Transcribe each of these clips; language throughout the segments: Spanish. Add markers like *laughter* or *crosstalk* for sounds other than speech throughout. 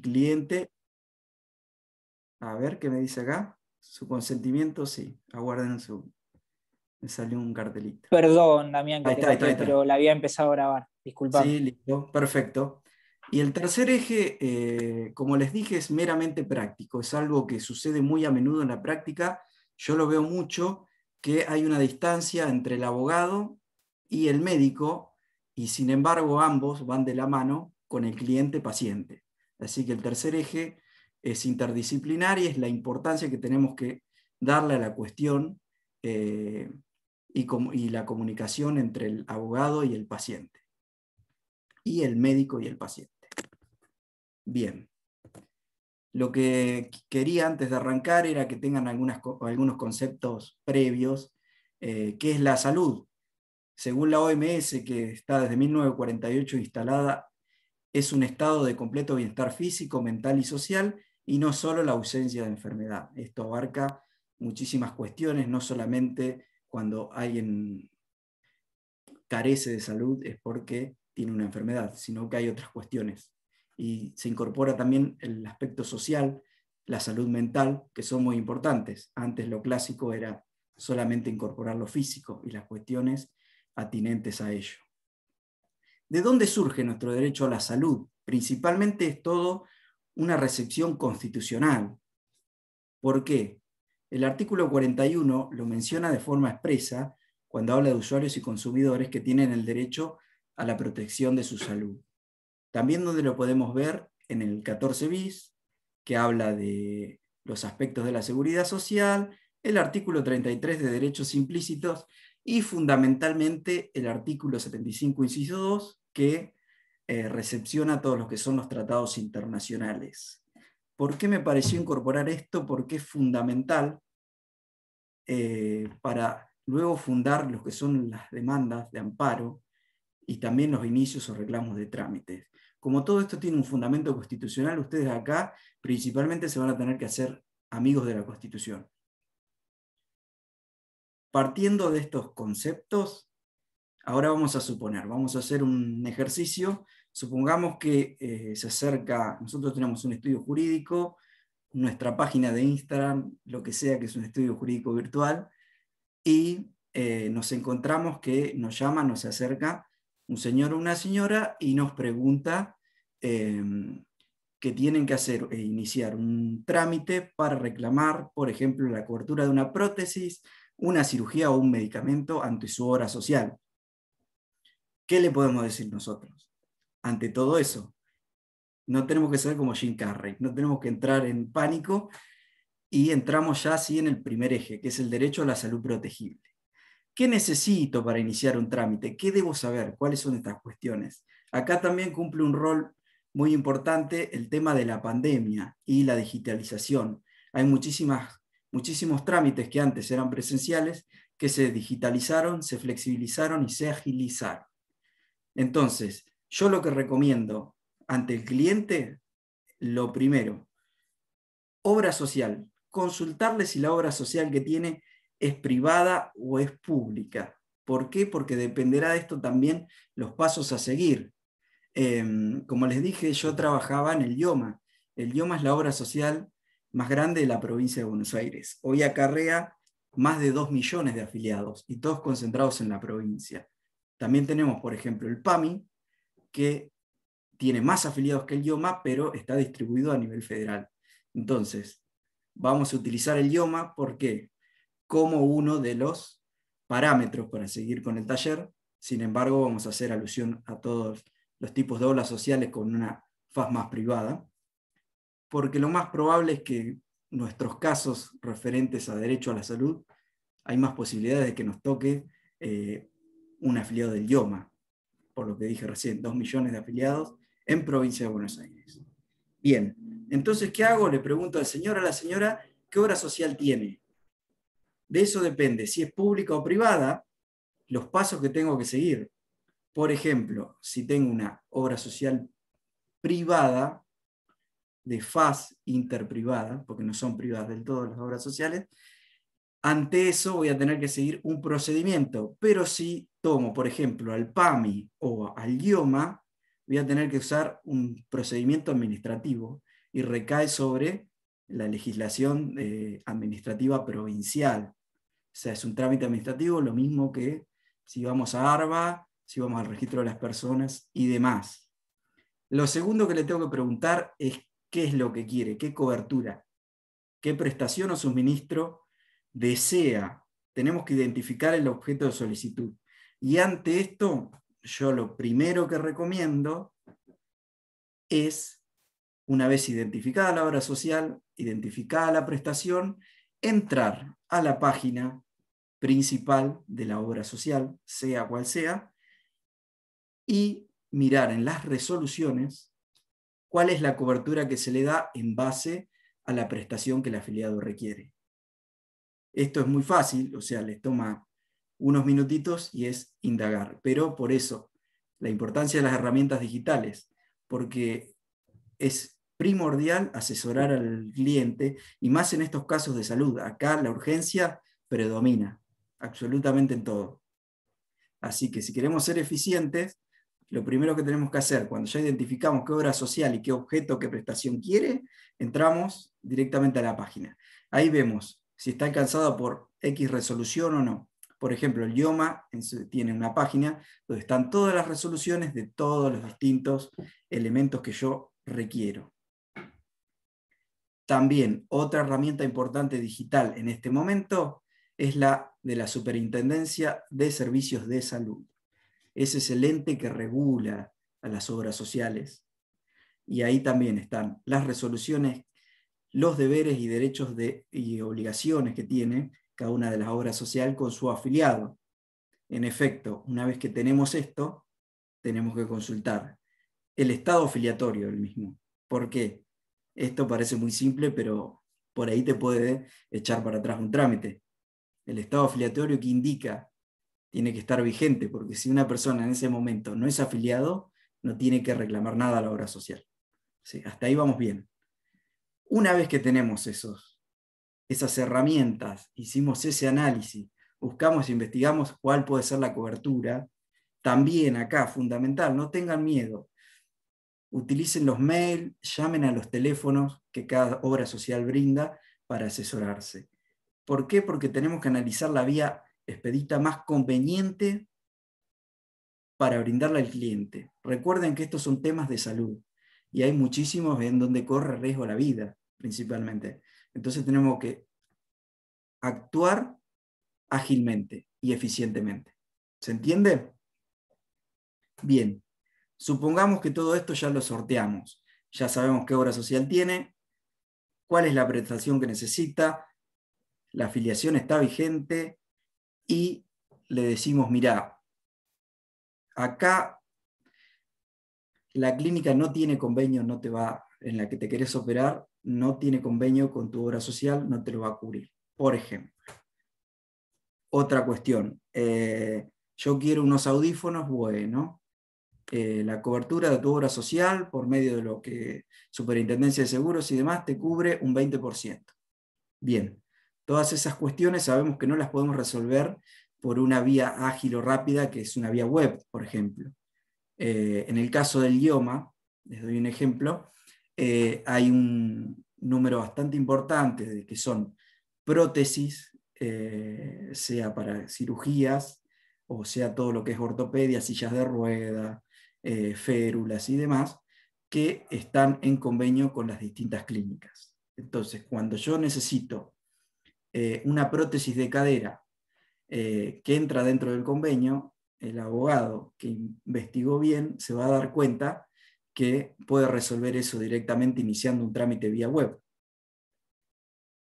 cliente. A ver qué me dice acá. Su consentimiento, sí. Aguarden su. Me salió un cartelito. Perdón, Damián, pero la había empezado a grabar. Disculpa. Sí, listo, perfecto. Y el tercer eje, eh, como les dije, es meramente práctico. Es algo que sucede muy a menudo en la práctica. Yo lo veo mucho, que hay una distancia entre el abogado y el médico, y sin embargo ambos van de la mano con el cliente-paciente. Así que el tercer eje es interdisciplinar y es la importancia que tenemos que darle a la cuestión eh, y, la comunicación entre el abogado y el paciente, y el médico y el paciente. Bien. Lo que quería antes de arrancar era que tengan algunos conceptos previos. Eh, que ¿Qué es la salud? Según la OMS, que está desde 1948 instalada es un estado de completo bienestar físico, mental y social, y no solo la ausencia de enfermedad. Esto abarca muchísimas cuestiones, no solamente cuando alguien carece de salud es porque tiene una enfermedad, sino que hay otras cuestiones. Y se incorpora también el aspecto social, la salud mental, que son muy importantes. Antes lo clásico era solamente incorporar lo físico y las cuestiones atinentes a ello. ¿De dónde surge nuestro derecho a la salud? Principalmente es todo una recepción constitucional. ¿Por qué? El artículo 41 lo menciona de forma expresa cuando habla de usuarios y consumidores que tienen el derecho a la protección de su salud. También donde lo podemos ver en el 14 bis, que habla de los aspectos de la seguridad social, el artículo 33 de derechos implícitos y fundamentalmente el artículo 75, inciso 2, que eh, recepciona todos los que son los tratados internacionales. ¿Por qué me pareció incorporar esto? Porque es fundamental eh, para luego fundar los que son las demandas de amparo y también los inicios o reclamos de trámites. Como todo esto tiene un fundamento constitucional, ustedes acá principalmente se van a tener que hacer amigos de la Constitución. Partiendo de estos conceptos, Ahora vamos a suponer, vamos a hacer un ejercicio. Supongamos que eh, se acerca, nosotros tenemos un estudio jurídico, nuestra página de Instagram, lo que sea que es un estudio jurídico virtual, y eh, nos encontramos que nos llama, nos acerca un señor o una señora y nos pregunta eh, em, que tienen que hacer e iniciar un trámite para reclamar, por ejemplo, la cobertura de una prótesis, una cirugía o un medicamento ante su hora social. ¿Qué le podemos decir nosotros? Ante todo eso, no tenemos que ser como Jim Carrey, no tenemos que entrar en pánico y entramos ya así en el primer eje, que es el derecho a la salud protegible. ¿Qué necesito para iniciar un trámite? ¿Qué debo saber? ¿Cuáles son estas cuestiones? Acá también cumple un rol muy importante el tema de la pandemia y la digitalización. Hay muchísimas, muchísimos trámites que antes eran presenciales que se digitalizaron, se flexibilizaron y se agilizaron. Entonces, yo lo que recomiendo ante el cliente, lo primero, obra social, consultarle si la obra social que tiene es privada o es pública. ¿Por qué? Porque dependerá de esto también los pasos a seguir. Em, como les dije, yo trabajaba en el idioma, El idioma es la obra social más grande de la provincia de Buenos Aires. Hoy acarrea más de 2 millones de afiliados y todos concentrados en la provincia. También tenemos, por ejemplo, el PAMI, que tiene más afiliados que el IOMA, pero está distribuido a nivel federal. Entonces, vamos a utilizar el IOMA porque como uno de los parámetros para seguir con el taller, sin embargo, vamos a hacer alusión a todos los tipos de olas sociales con una faz más privada, porque lo más probable es que nuestros casos referentes a derecho a la salud, hay más posibilidades de que nos toque eh, un afiliado del idioma, por lo que dije recién, dos millones de afiliados en provincia de Buenos Aires. Bien, entonces, ¿qué hago? Le pregunto al señor, a la señora, ¿qué obra social tiene? De eso depende, si es pública o privada, los pasos que tengo que seguir. Por ejemplo, si tengo una obra social privada, de faz interprivada, porque no son privadas del todo las obras sociales, ante eso voy a tener que seguir un procedimiento, pero si tomo, por ejemplo, al PAMI o al IOMA, voy a tener que usar un procedimiento administrativo y recae sobre la legislación eh, administrativa provincial. O sea, es un trámite administrativo lo mismo que si vamos a ARBA, si vamos al registro de las personas y demás. Lo segundo que le tengo que preguntar es qué es lo que quiere, qué cobertura, qué prestación o suministro desea. Tenemos que identificar el objeto de solicitud. Y ante esto, yo lo primero que recomiendo es, una vez identificada la obra social, identificada la prestación, entrar a la página principal de la obra social, sea cual sea, y mirar en las resoluciones cuál es la cobertura que se le da en base a la prestación que el afiliado requiere. Esto es muy fácil, o sea, les toma unos minutitos y es indagar. Pero por eso, la importancia de las herramientas digitales, porque es primordial asesorar al cliente y más en estos casos de salud. Acá la urgencia predomina absolutamente en todo. Así que si queremos ser eficientes, lo primero que tenemos que hacer cuando ya identificamos qué obra social y qué objeto, qué prestación quiere, entramos directamente a la página. Ahí vemos si está alcanzada por X resolución o no. Por ejemplo, el idioma tiene una página donde están todas las resoluciones de todos los distintos elementos que yo requiero. También otra herramienta importante digital en este momento es la de la Superintendencia de Servicios de Salud. Ese es el ente que regula a las obras sociales. Y ahí también están las resoluciones los deberes y derechos y obligaciones que tiene cada una de las obras sociales con su afiliado. En efecto, una vez que tenemos esto, tenemos que consultar el estado afiliatorio del mismo. ¿Por qué? Esto parece muy simple, pero por ahí te puede echar para atrás un trámite. El estado afiliatorio que indica tiene que estar vigente, porque si una persona en ese momento no es afiliado, no tiene que reclamar nada a la obra social. Sí, hasta ahí vamos bien. Una vez que tenemos esos, esas herramientas, hicimos ese análisis, buscamos, e investigamos cuál puede ser la cobertura, también acá, fundamental, no tengan miedo. Utilicen los mails, llamen a los teléfonos que cada obra social brinda para asesorarse. ¿Por qué? Porque tenemos que analizar la vía expedita más conveniente para brindarle al cliente. Recuerden que estos son temas de salud y hay muchísimos en donde corre riesgo la vida principalmente. Entonces tenemos que actuar ágilmente y eficientemente. ¿Se entiende? Bien, supongamos que todo esto ya lo sorteamos. Ya sabemos qué obra social tiene, cuál es la prestación que necesita, la afiliación está vigente y le decimos, mira, acá la clínica no tiene convenio, no te va en la que te querés operar, no tiene convenio con tu obra social, no te lo va a cubrir, por ejemplo. Otra cuestión, eh, yo quiero unos audífonos, bueno, eh, la cobertura de tu obra social por medio de lo que Superintendencia de Seguros y demás te cubre un 20%. Bien, todas esas cuestiones sabemos que no las podemos resolver por una vía ágil o rápida, que es una vía web, por ejemplo. Eh, en el caso del idioma, les doy un ejemplo, eh, hay un número bastante importante de que son prótesis, eh, sea para cirugías, o sea todo lo que es ortopedia, sillas de rueda, eh, férulas y demás, que están en convenio con las distintas clínicas. Entonces, cuando yo necesito una prótesis de cadera que entra dentro del convenio, el abogado que investigó bien se va a dar cuenta que puede resolver eso directamente iniciando un trámite vía web.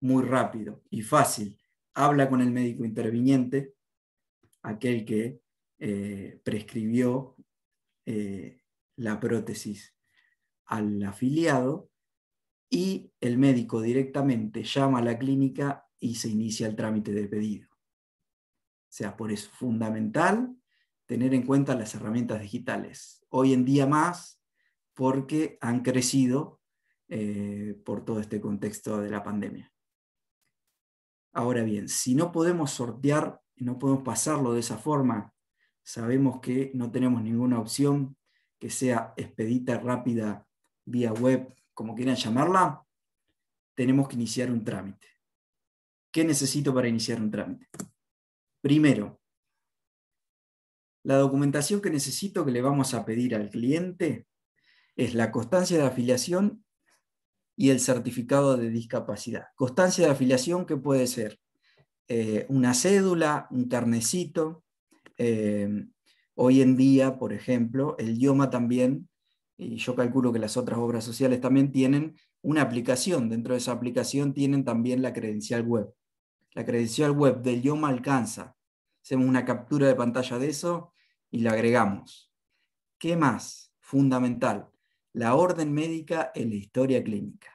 Muy rápido y fácil. Habla con el médico interviniente, aquel que eh, prescribió eh, la prótesis al afiliado y el médico directamente llama a la clínica y se inicia el trámite de pedido. O sea, por eso es fundamental tener en cuenta las herramientas digitales. Hoy en día más, porque han crecido eh, por todo este contexto de la pandemia. Ahora bien, si no podemos sortear, no podemos pasarlo de esa forma, sabemos que no tenemos ninguna opción que sea expedita, rápida, vía web, como quieran llamarla, tenemos que iniciar un trámite. ¿Qué necesito para iniciar un trámite? Primero, la documentación que necesito que le vamos a pedir al cliente es la constancia de afiliación y el certificado de discapacidad. Constancia de afiliación que puede ser eh, una cédula, un carnecito. Eh, hoy en día, por ejemplo, el idioma también, y yo calculo que las otras obras sociales también tienen una aplicación. Dentro de esa aplicación tienen también la credencial web. La credencial web del idioma alcanza. Hacemos una captura de pantalla de eso y la agregamos. ¿Qué más? Fundamental la orden médica en la historia clínica.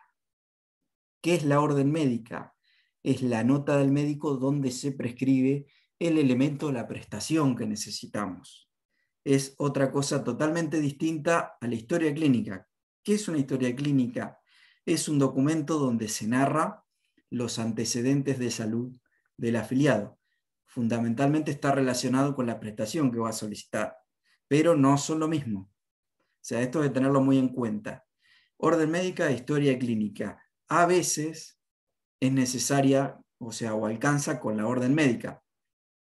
¿Qué es la orden médica? Es la nota del médico donde se prescribe el elemento de la prestación que necesitamos. Es otra cosa totalmente distinta a la historia clínica. ¿Qué es una historia clínica? Es un documento donde se narra los antecedentes de salud del afiliado. Fundamentalmente está relacionado con la prestación que va a solicitar, pero no son lo mismo. O sea, esto hay tenerlo muy en cuenta. Orden médica, historia clínica. A veces es necesaria, o sea, o alcanza con la orden médica,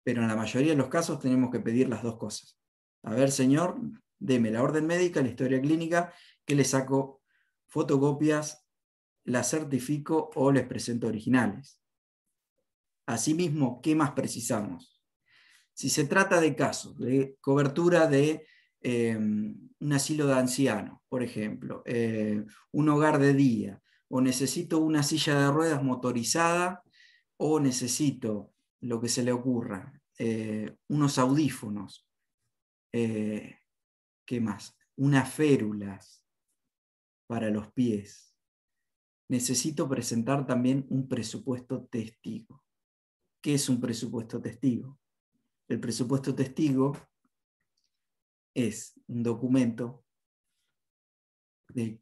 pero en la mayoría de los casos tenemos que pedir las dos cosas. A ver, señor, deme la orden médica, la historia clínica, que le saco fotocopias, las certifico o les presento originales. Asimismo, ¿qué más precisamos? Si se trata de casos de cobertura de Em, un asilo de ancianos, por ejemplo, eh, un hogar de día, o necesito una silla de ruedas motorizada, o necesito lo que se le ocurra, eh, unos audífonos, eh, ¿qué más? Unas férulas para los pies. Necesito presentar también un presupuesto testigo. ¿Qué es un presupuesto testigo? El presupuesto testigo es un documento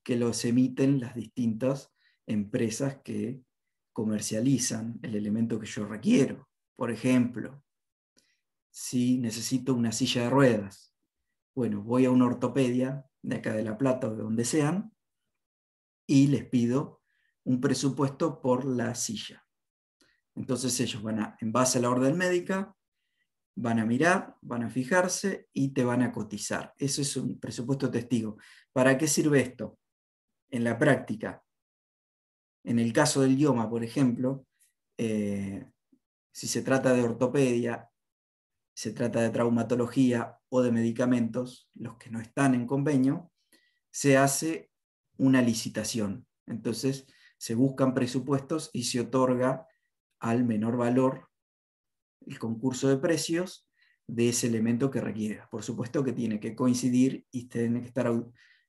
que los emiten las distintas empresas que comercializan el elemento que yo requiero. Por ejemplo, si necesito una silla de ruedas, bueno, voy a una ortopedia de acá de La Plata o de donde sean y les pido un presupuesto por la silla. Entonces ellos van a, en base a la orden médica, van a mirar, van a fijarse y te van a cotizar. Eso es un presupuesto testigo. ¿Para qué sirve esto? En la práctica. En el caso del idioma, por ejemplo, eh, si se trata de ortopedia, se trata de traumatología o de medicamentos, los que no están en convenio, se hace una licitación. Entonces, se buscan presupuestos y se otorga al menor valor el concurso de precios de ese elemento que requiera. Por supuesto que tiene que coincidir y tiene que estar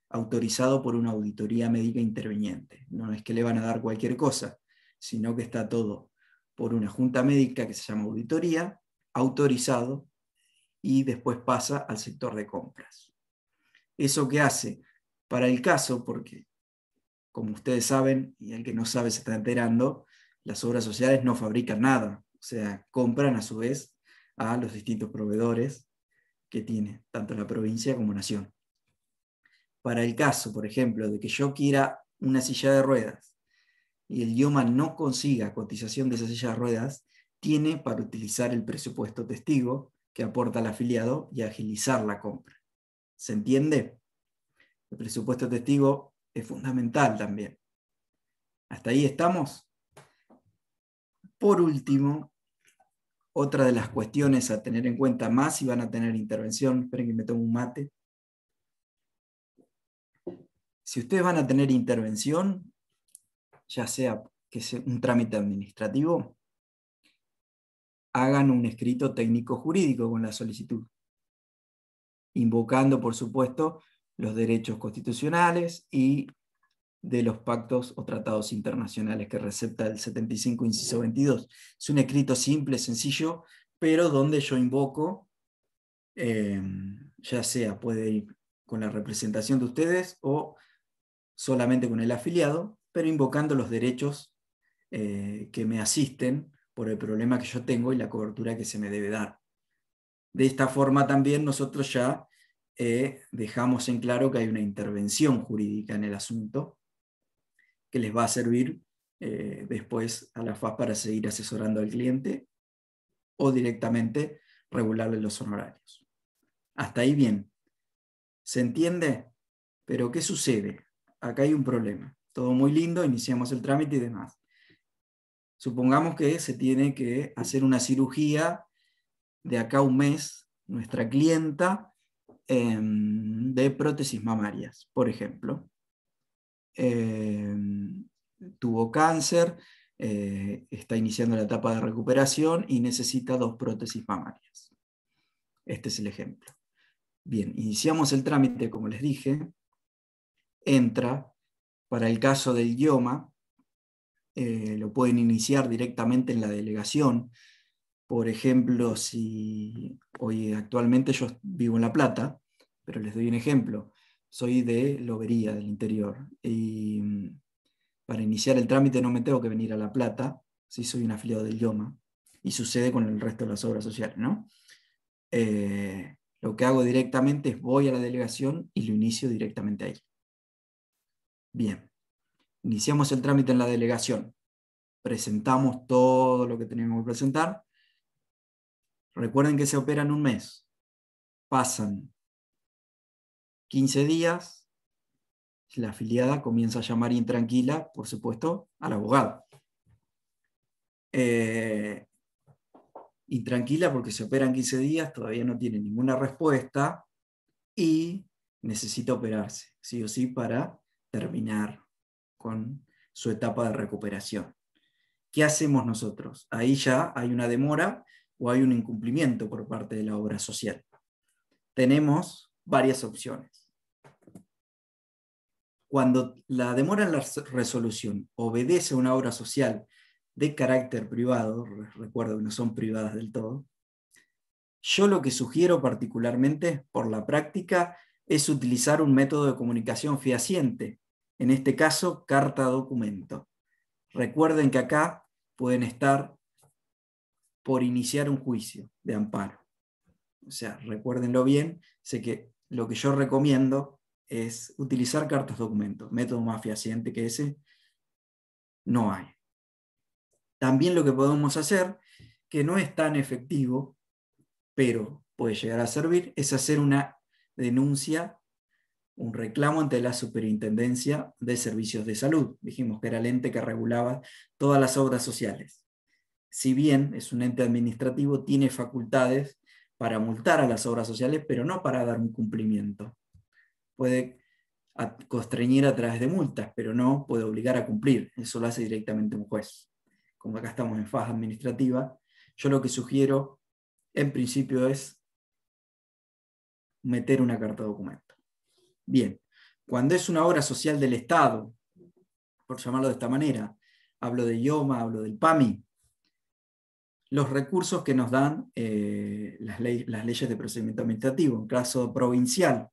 autorizado por una auditoría médica interveniente. No es que le van a dar cualquier cosa, sino que está todo por una junta médica que se llama auditoría, autorizado y después pasa al sector de compras. ¿Eso qué hace? Para el caso, porque como ustedes saben, y el que no sabe se está enterando, las obras sociales no fabrican nada, o sea, compran a su vez a los distintos proveedores que tiene, tanto la provincia como nación. Para el caso, por ejemplo, de que yo quiera una silla de ruedas y el idioma no consiga cotización de esa silla de ruedas, tiene para utilizar el presupuesto testigo que aporta el afiliado y agilizar la compra. ¿Se entiende? El presupuesto testigo es fundamental también. ¿Hasta ahí estamos? por último, otra de las cuestiones a tener en cuenta más si van a tener intervención, esperen que me tome un mate. Si ustedes van a tener intervención, ya sea que sea un trámite administrativo, hagan un escrito técnico jurídico con la solicitud, invocando, por supuesto, los derechos constitucionales y de los pactos o tratados internacionales que recepta el 75, inciso 22. Es un escrito simple, sencillo, pero donde yo invoco, em, ya sea puede ir con la representación de ustedes o solamente con el afiliado, pero invocando los derechos eh, que me asisten por el problema que yo tengo y la cobertura que se me debe dar. De esta forma también nosotros ya eh, dejamos en claro que hay una intervención jurídica en el asunto que les va a servir eh, después a la FAS para seguir asesorando al cliente o directamente regularle los honorarios. Hasta ahí bien. ¿Se entiende? Pero ¿qué sucede? Acá hay un problema. Todo muy lindo, iniciamos el trámite y demás. Supongamos que se tiene que hacer una cirugía de acá un mes, nuestra clienta, em, de prótesis mamarias, por ejemplo. Em, tuvo cáncer, eh, está iniciando la etapa de recuperación y necesita dos prótesis mamarias. Este es el ejemplo. Bien, iniciamos el trámite, como les dije, entra para el caso del idioma, eh, lo pueden iniciar directamente en la delegación. Por ejemplo, si hoy actualmente yo vivo en La Plata, pero les doy un ejemplo soy de Lobería, del interior. Y mm, para iniciar el trámite no me tengo que venir a La Plata, si soy un afiliado del Yoma. y sucede con el resto de las obras sociales, ¿no? Eh, lo que hago directamente es voy a la delegación y lo inicio directamente ahí. Bien, iniciamos el trámite en la delegación, presentamos todo lo que tenemos que presentar. Recuerden que se opera en un mes. Pasan 15 días, la afiliada comienza a llamar intranquila, por supuesto, al abogado. Eh, intranquila porque se operan 15 días, todavía no tiene ninguna respuesta y necesita operarse, sí o sí, para terminar con su etapa de recuperación. ¿Qué hacemos nosotros? Ahí ya hay una demora o hay un incumplimiento por parte de la obra social. Tenemos varias opciones. Cuando la demora en la resolución obedece a una obra social de carácter privado, recuerdo que no son privadas del todo, yo lo que sugiero particularmente por la práctica es utilizar un método de comunicación fehaciente, en este caso carta-documento. Recuerden que acá pueden estar por iniciar un juicio de amparo. O sea, recuérdenlo bien, sé que lo que yo recomiendo es utilizar cartas documento, método más fehaciente que ese, no hay. También lo que podemos hacer, que no es tan efectivo, pero puede llegar a servir, es hacer una denuncia, un reclamo ante la Superintendencia de Servicios de Salud. Dijimos que era el ente que regulaba todas las obras sociales. Si bien es un ente administrativo, tiene facultades para multar a las obras sociales, pero no para dar un cumplimiento puede constreñir a través de multas, pero no puede obligar a cumplir. Eso lo hace directamente un juez. Como acá estamos en fase administrativa, yo lo que sugiero en principio es meter una carta de documento. Bien, cuando es una obra social del Estado, por llamarlo de esta manera, hablo de IOMA, hablo del PAMI, los recursos que nos dan eh, las, las leyes de procedimiento administrativo, en caso provincial,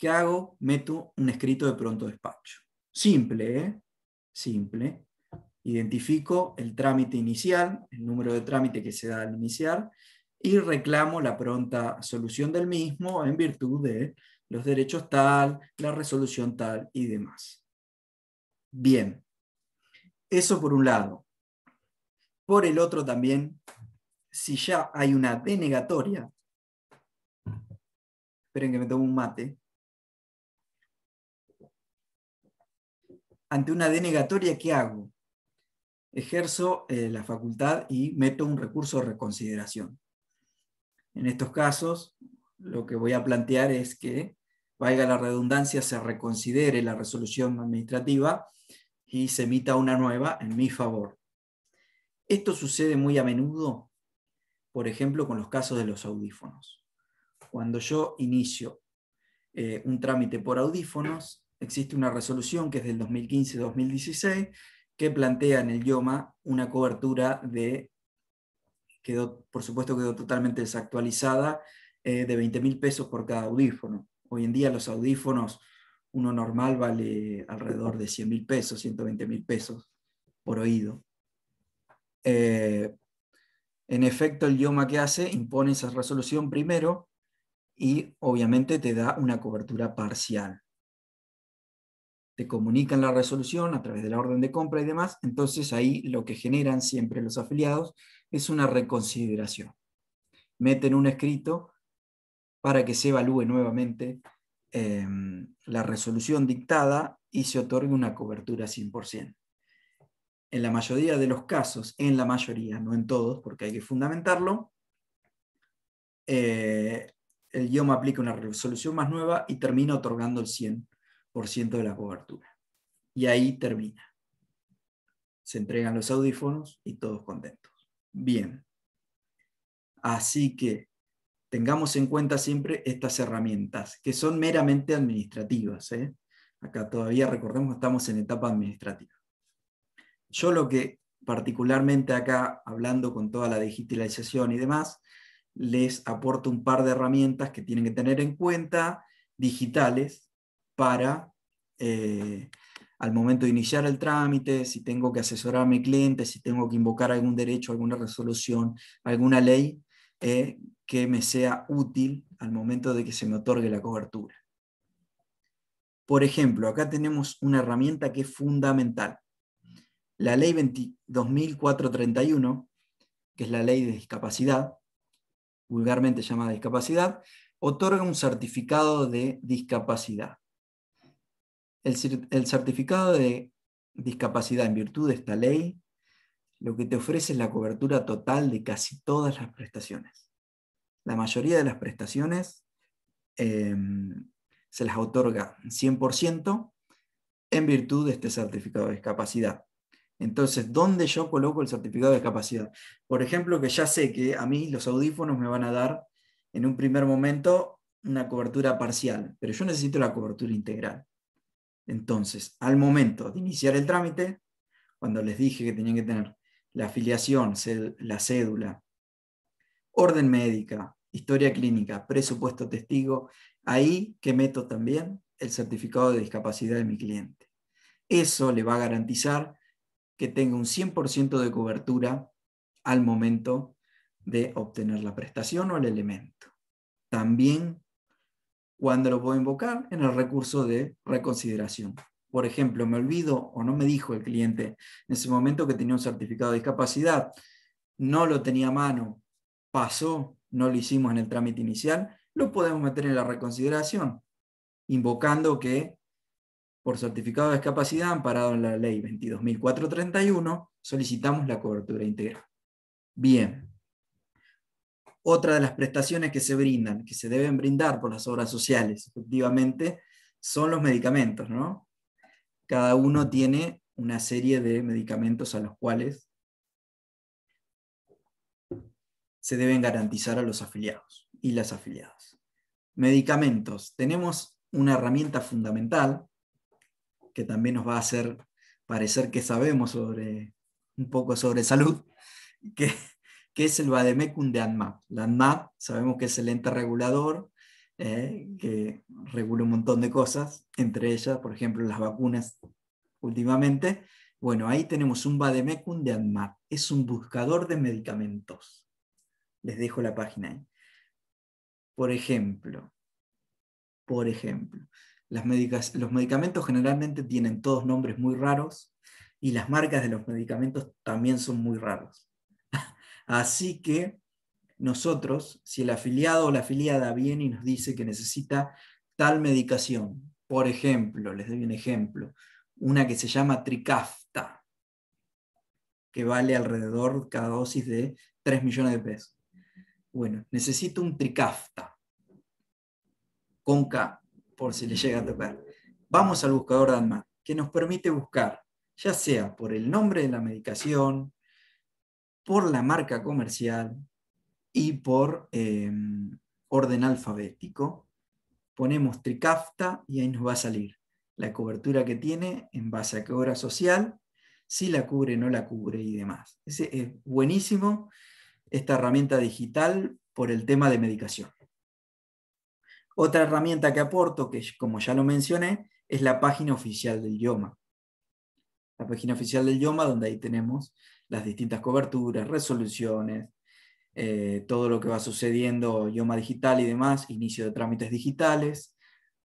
¿Qué hago? Meto un escrito de pronto despacho. Simple, ¿eh? Simple. Identifico el trámite inicial, el número de trámite que se da al iniciar, y reclamo la pronta solución del mismo en virtud de los derechos tal, la resolución tal y demás. Bien, eso por un lado. Por el otro también, si ya hay una denegatoria, esperen que me tomo un mate, ante una denegatoria, ¿qué hago? Ejerzo eh, la facultad y meto un recurso de reconsideración. En estos casos, lo que voy a plantear es que, valga la redundancia, se reconsidere la resolución administrativa y se emita una nueva en mi favor. Esto sucede muy a menudo, por ejemplo, con los casos de los audífonos. Cuando yo inicio eh, un trámite por audífonos, existe una resolución que es del 2015-2016 que plantea en el IOMA una cobertura de, quedó, por supuesto quedó totalmente desactualizada, eh, de 20 mil pesos por cada audífono. Hoy en día los audífonos, uno normal vale alrededor de 100 mil pesos, 120 mil pesos por oído. Eh, en efecto, el idioma que hace impone esa resolución primero y obviamente te da una cobertura parcial te comunican la resolución a través de la orden de compra y demás, entonces ahí lo que generan siempre los afiliados es una reconsideración. Meten un escrito para que se evalúe nuevamente em, la resolución dictada y se otorgue una cobertura 100%. En la mayoría de los casos, en la mayoría, no en todos, porque hay que fundamentarlo, eh, el idioma aplica una resolución más nueva y termina otorgando el 100 por ciento de la cobertura. Y ahí termina. Se entregan los audífonos y todos contentos. Bien. Así que tengamos en cuenta siempre estas herramientas, que son meramente administrativas. ¿eh? Acá todavía recordemos que estamos en etapa administrativa. Yo lo que particularmente acá, hablando con toda la digitalización y demás, les aporto un par de herramientas que tienen que tener en cuenta, digitales, para, eh, al momento de iniciar el trámite, si tengo que asesorar a mi cliente, si tengo que invocar algún derecho, alguna resolución, alguna ley eh, que me sea útil al momento de que se me otorgue la cobertura. Por ejemplo, acá tenemos una herramienta que es fundamental. La ley 22.431, que es la ley de discapacidad, vulgarmente llamada discapacidad, otorga un certificado de discapacidad. El, certificado de discapacidad en virtud de esta ley lo que te ofrece es la cobertura total de casi todas las prestaciones. La mayoría de las prestaciones em, se las otorga 100% en virtud de este certificado de discapacidad. Entonces, ¿dónde yo coloco el certificado de discapacidad? Por ejemplo, que ya sé que a mí los audífonos me van a dar en un primer momento una cobertura parcial, pero yo necesito la cobertura integral. Entonces, al momento de iniciar el trámite, cuando les dije que tenían que tener la afiliación, la cédula, orden médica, historia clínica, presupuesto testigo, ahí que meto también el certificado de discapacidad de mi cliente. Eso le va a garantizar que tenga un 100% de cobertura al momento de obtener la prestación o el elemento. También cuando lo puedo invocar en el recurso de reconsideración. Por ejemplo, me olvido o no me dijo el cliente en ese momento que tenía un certificado de discapacidad, no lo tenía a mano, pasó, no lo hicimos en el trámite inicial, lo podemos meter en la reconsideración, invocando que por certificado de discapacidad amparado en la ley 22.431 solicitamos la cobertura íntegra. Bien, otra de las prestaciones que se brindan, que se deben brindar por las obras sociales, efectivamente, son los medicamentos, ¿no? Cada uno tiene una serie de medicamentos a los cuales se deben garantizar a los afiliados y las afiliadas. Medicamentos. Tenemos una herramienta fundamental que también nos va a hacer parecer que sabemos sobre un poco sobre salud, que que es el Vademecum de ANMAP. La ANMAP sabemos que es el ente regulador, eh, que regula un montón de cosas, entre ellas, por ejemplo, las vacunas últimamente. Bueno, ahí tenemos un Vademecum de ANMAP. Es un buscador de medicamentos. Les dejo la página ahí. Por ejemplo, por ejemplo, las los medicamentos generalmente tienen todos nombres muy raros y las marcas de los medicamentos también son muy raros. Así que nosotros, si el afiliado o la afiliada viene y nos dice que necesita tal medicación, por ejemplo, les doy un ejemplo, una que se llama Tricafta, que vale alrededor cada dosis de 3 millones de pesos. Bueno, necesito un Tricafta, con K, por si le llega a tocar. Vamos al buscador de que nos permite buscar, ya sea por el nombre de la medicación, por la marca comercial y por em, orden alfabético. Ponemos Tricafta y ahí nos va a salir la cobertura que tiene en base a qué hora social, si la cubre, no la cubre y demás. Es, es buenísimo esta herramienta digital por el tema de medicación. Otra herramienta que aporto, que como ya lo mencioné, es la página oficial del IOMA. La página oficial del IOMA, donde ahí tenemos las distintas coberturas, resoluciones, eh, todo lo que va sucediendo, idioma digital y demás, inicio de trámites digitales,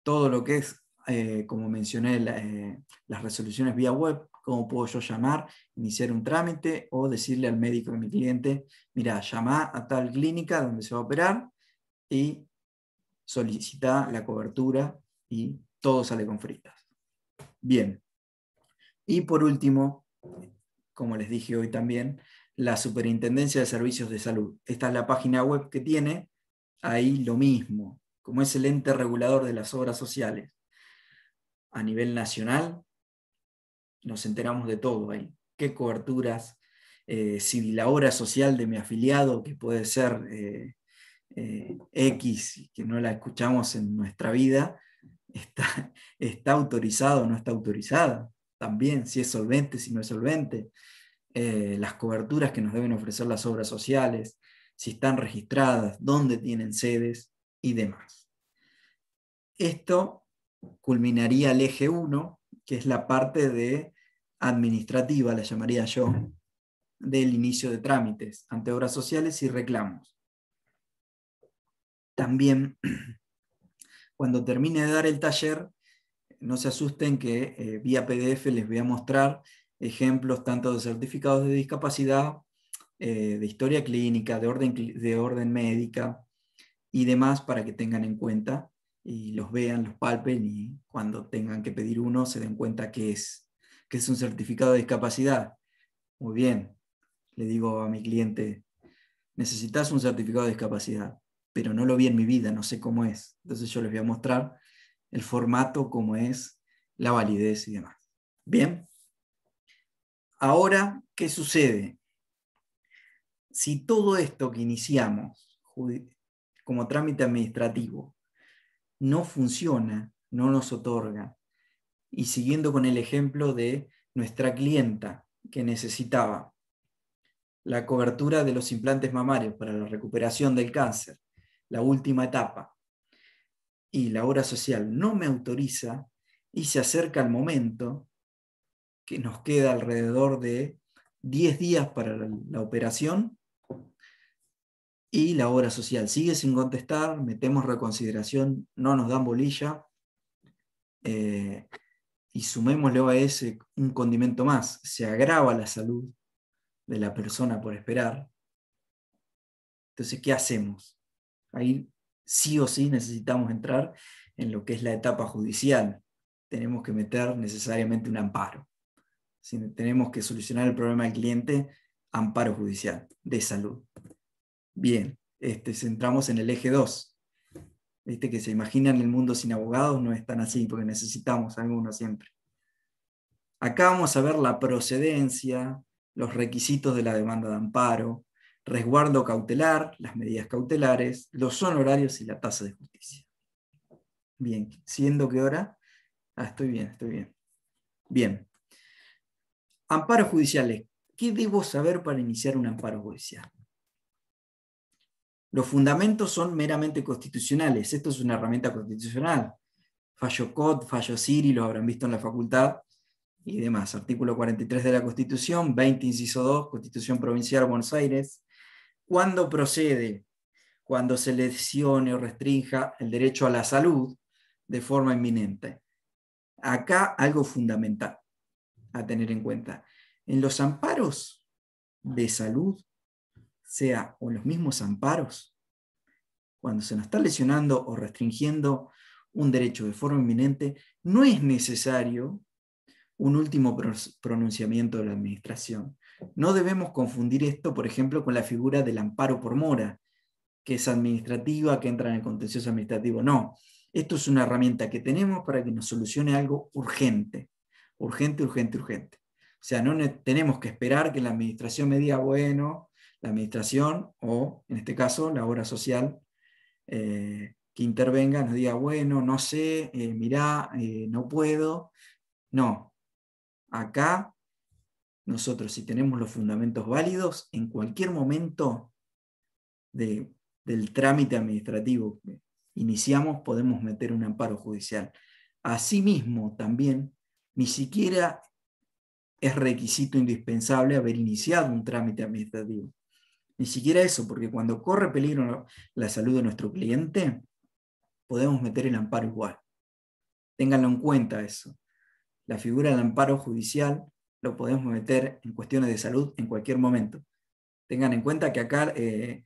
todo lo que es, eh, como mencioné, eh, las resoluciones vía web, cómo puedo yo llamar, iniciar un trámite o decirle al médico de mi cliente, mira, llama a tal clínica donde se va a operar y solicita la cobertura y todo sale con fritas. Bien. Y por último, como les dije hoy también, la Superintendencia de Servicios de Salud. Esta es la página web que tiene, ahí lo mismo, como es el ente regulador de las obras sociales. A nivel nacional, nos enteramos de todo ahí. ¿Qué coberturas? Eh, si la obra social de mi afiliado, que puede ser eh, eh, X, que no la escuchamos en nuestra vida, está, autorizada o no está autorizada también, si es solvente, si no es solvente, eh, las coberturas que nos deben ofrecer las obras sociales, si están registradas, dónde tienen sedes y demás. Esto culminaría el eje 1, que es la parte de administrativa, la llamaría yo, del inicio de trámites ante obras sociales y reclamos. También, *clears throat* cuando termine de dar el taller, no se asusten que eh, vía PDF les voy a mostrar ejemplos tanto de certificados de discapacidad, eh, de historia clínica, de orden, de orden médica y demás para que tengan en cuenta y los vean, los palpen y cuando tengan que pedir uno se den cuenta que es, que es un certificado de discapacidad. Muy bien, le digo a mi cliente, necesitas un certificado de discapacidad, pero no lo vi en mi vida, no sé cómo es. Entonces yo les voy a mostrar el formato como es, la validez y demás. Bien. Ahora, ¿qué sucede? Si todo esto que iniciamos como trámite administrativo no funciona, no nos otorga, y siguiendo con el ejemplo de nuestra clienta que necesitaba la cobertura de los implantes mamarios para la recuperación del cáncer, la última etapa, y la hora social no me autoriza y se acerca el momento que nos queda alrededor de 10 días para la, operación y la hora social sigue sin contestar, metemos reconsideración, no nos dan bolilla eh, y sumémosle a ese un condimento más, se agrava la salud de la persona por esperar. Entonces, ¿qué hacemos? Ahí sí o sí necesitamos entrar en lo que es la etapa judicial. Tenemos que meter necesariamente un amparo. tenemos que solucionar el problema del cliente, amparo judicial de salud. Bien, este, centramos en el eje 2. Viste que se imaginan el mundo sin abogados, no es tan así, porque necesitamos alguno siempre. Acá vamos a ver la procedencia, los requisitos de la demanda de amparo, resguardo cautelar, las medidas cautelares, los honorarios y la tasa de justicia. Bien, siendo que ahora... Ah, estoy bien, estoy bien. Bien. Amparos judiciales. ¿Qué debo saber para iniciar un amparo judicial? Los fundamentos son meramente constitucionales. Esto es una herramienta constitucional. Fallo Cod, fallo CIRI, lo habrán visto en la facultad y demás. Artículo 43 de la Constitución, 20, inciso 2, Constitución Provincial Buenos Aires, cuando procede, cuando se lesione o restrinja el derecho a la salud de forma inminente. Acá algo fundamental a tener en cuenta. En los amparos de salud, sea o los mismos amparos, cuando se nos está lesionando o restringiendo un derecho de forma inminente, no es necesario un último pronunciamiento de la administración. No debemos confundir esto, por ejemplo, con la figura del amparo por mora, que es administrativa, que entra en el contencioso administrativo. No, esto es una herramienta que tenemos para que nos solucione algo urgente, urgente, urgente, urgente. O sea, no tenemos que esperar que la administración me diga, bueno, la administración o, en este caso, la obra social eh, que intervenga nos diga, bueno, no sé, eh, mirá, eh, no puedo. No, acá nosotros, si tenemos los fundamentos válidos, en cualquier momento del trámite administrativo que iniciamos, podemos meter un amparo judicial. Asimismo, también, ni siquiera es requisito indispensable haber iniciado un trámite administrativo. Ni siquiera eso, porque cuando corre peligro la salud de nuestro cliente, podemos meter el amparo igual. Ténganlo en cuenta eso. La figura del amparo judicial lo podemos meter en cuestiones de salud en cualquier momento. Tengan en cuenta que acá eh, eh,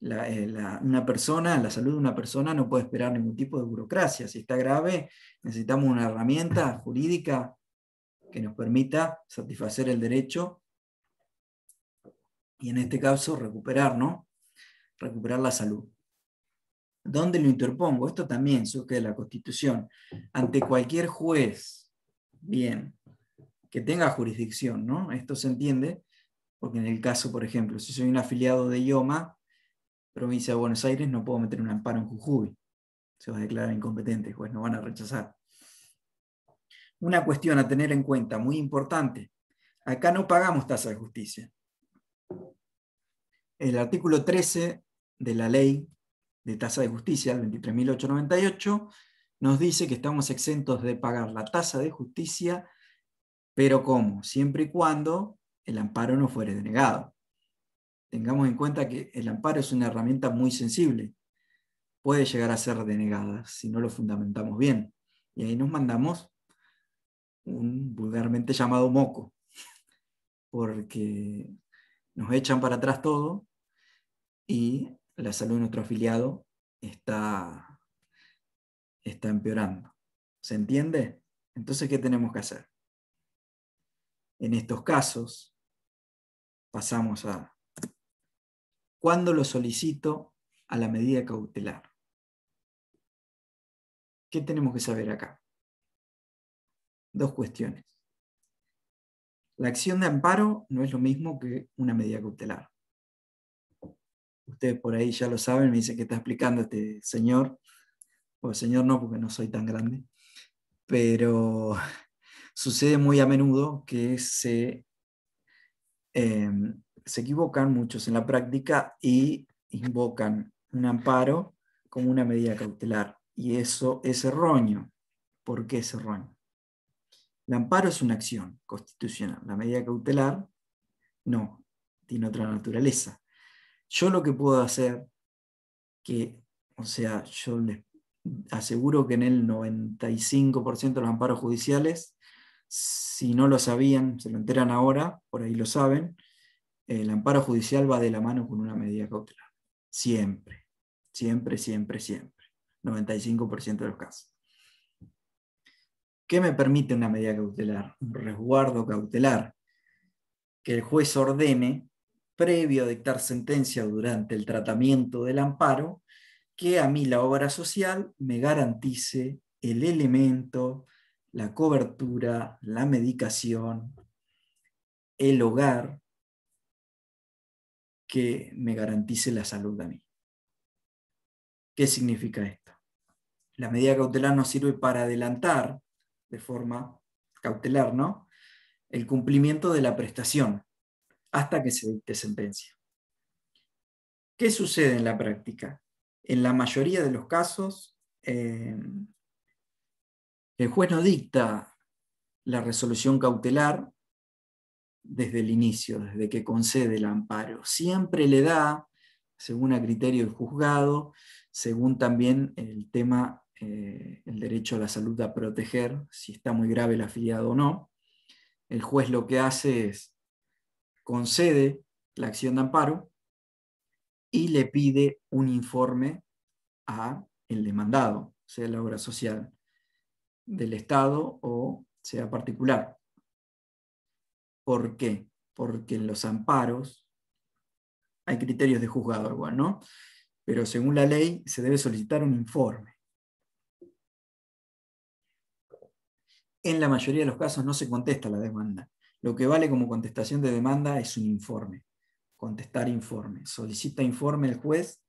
la, una persona, la salud de una persona no puede esperar ningún tipo de burocracia. Si está grave, necesitamos una herramienta jurídica que nos permita satisfacer el derecho y en este caso recuperar, ¿no? Recuperar la salud. ¿Dónde lo interpongo? Esto también surge de la Constitución. Ante cualquier juez, bien, que tenga jurisdicción, ¿no? Esto se entiende, porque en el caso, por ejemplo, si soy un afiliado de IOMA, provincia de Buenos Aires, no puedo meter un amparo en Jujuy. Se va a declarar incompetente, pues, no van a rechazar. Una cuestión a tener en cuenta, muy importante. Acá no pagamos tasa de justicia. El artículo 13 de la ley de tasa de justicia, el 23.898, nos dice que estamos exentos de pagar la tasa de justicia pero ¿cómo? Siempre y cuando el amparo no fuere denegado. Tengamos en cuenta que el amparo es una herramienta muy sensible. Puede llegar a ser denegada si no lo fundamentamos bien. Y ahí nos mandamos un vulgarmente llamado moco, *laughs* porque nos echan para atrás todo y la salud de nuestro afiliado está, está empeorando. ¿Se entiende? Entonces, ¿qué tenemos que hacer? en estos casos, pasamos a cuándo lo solicito a la medida cautelar. ¿Qué tenemos que saber acá? Dos cuestiones. La acción de amparo no es lo mismo que una medida cautelar. Ustedes por ahí ya lo saben, me dicen que está explicando este señor, o señor no, porque no soy tan grande, pero sucede muy a menudo que em, se, equivocan muchos en la práctica y invocan un amparo como una medida cautelar. Y eso es erróneo. ¿Por qué es erróneo? El amparo es una acción constitucional. La medida cautelar no, tiene otra naturaleza. Yo lo que puedo hacer, que, o sea, yo les aseguro que en el 95% de los amparos judiciales si no lo sabían, se lo enteran ahora, por ahí lo saben, el amparo judicial va de la mano con una medida cautelar. Siempre, siempre, siempre, siempre. 95% de los casos. ¿Qué me permite una medida cautelar? Un resguardo cautelar. Que el juez ordene, previo a dictar sentencia durante el tratamiento del amparo, que a mí la obra social me garantice el elemento, la cobertura, la medicación, el hogar que me garantice la salud a mí. ¿Qué significa esto? La medida cautelar nos sirve para adelantar de forma cautelar, ¿no? El cumplimiento de la prestación hasta que se dicte sentencia. ¿Qué sucede en la práctica? En la mayoría de los casos, eh, el juez no dicta la resolución cautelar desde el inicio, desde que concede el amparo. Siempre le da, según a criterio del juzgado, según también el tema, eh, el derecho a la salud a proteger, si está muy grave el afiliado o no. El juez lo que hace es concede la acción de amparo y le pide un informe a el demandado, o sea, la obra social del Estado o sea particular. ¿Por qué? Porque en los amparos hay criterios de juzgado, ¿no? Pero según la ley se debe solicitar un informe. En la mayoría de los casos no se contesta la demanda. Lo que vale como contestación de demanda es un informe. Contestar informe. Solicita informe el juez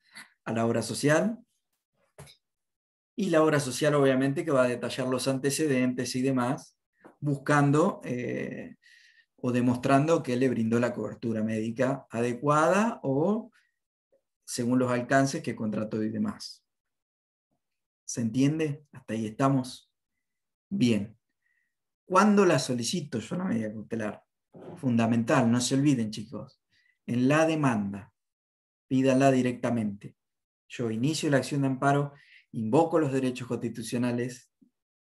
a la obra social y la obra social obviamente que va a detallar los antecedentes y demás, buscando eh, o demostrando que le brindó la cobertura médica adecuada o según los alcances que contrató y demás. ¿Se entiende? Hasta ahí estamos. Bien. ¿Cuándo la solicito yo la medida cautelar? Fundamental, no se olviden chicos. En la demanda, pídala directamente. Yo inicio la acción de amparo invoco los derechos constitucionales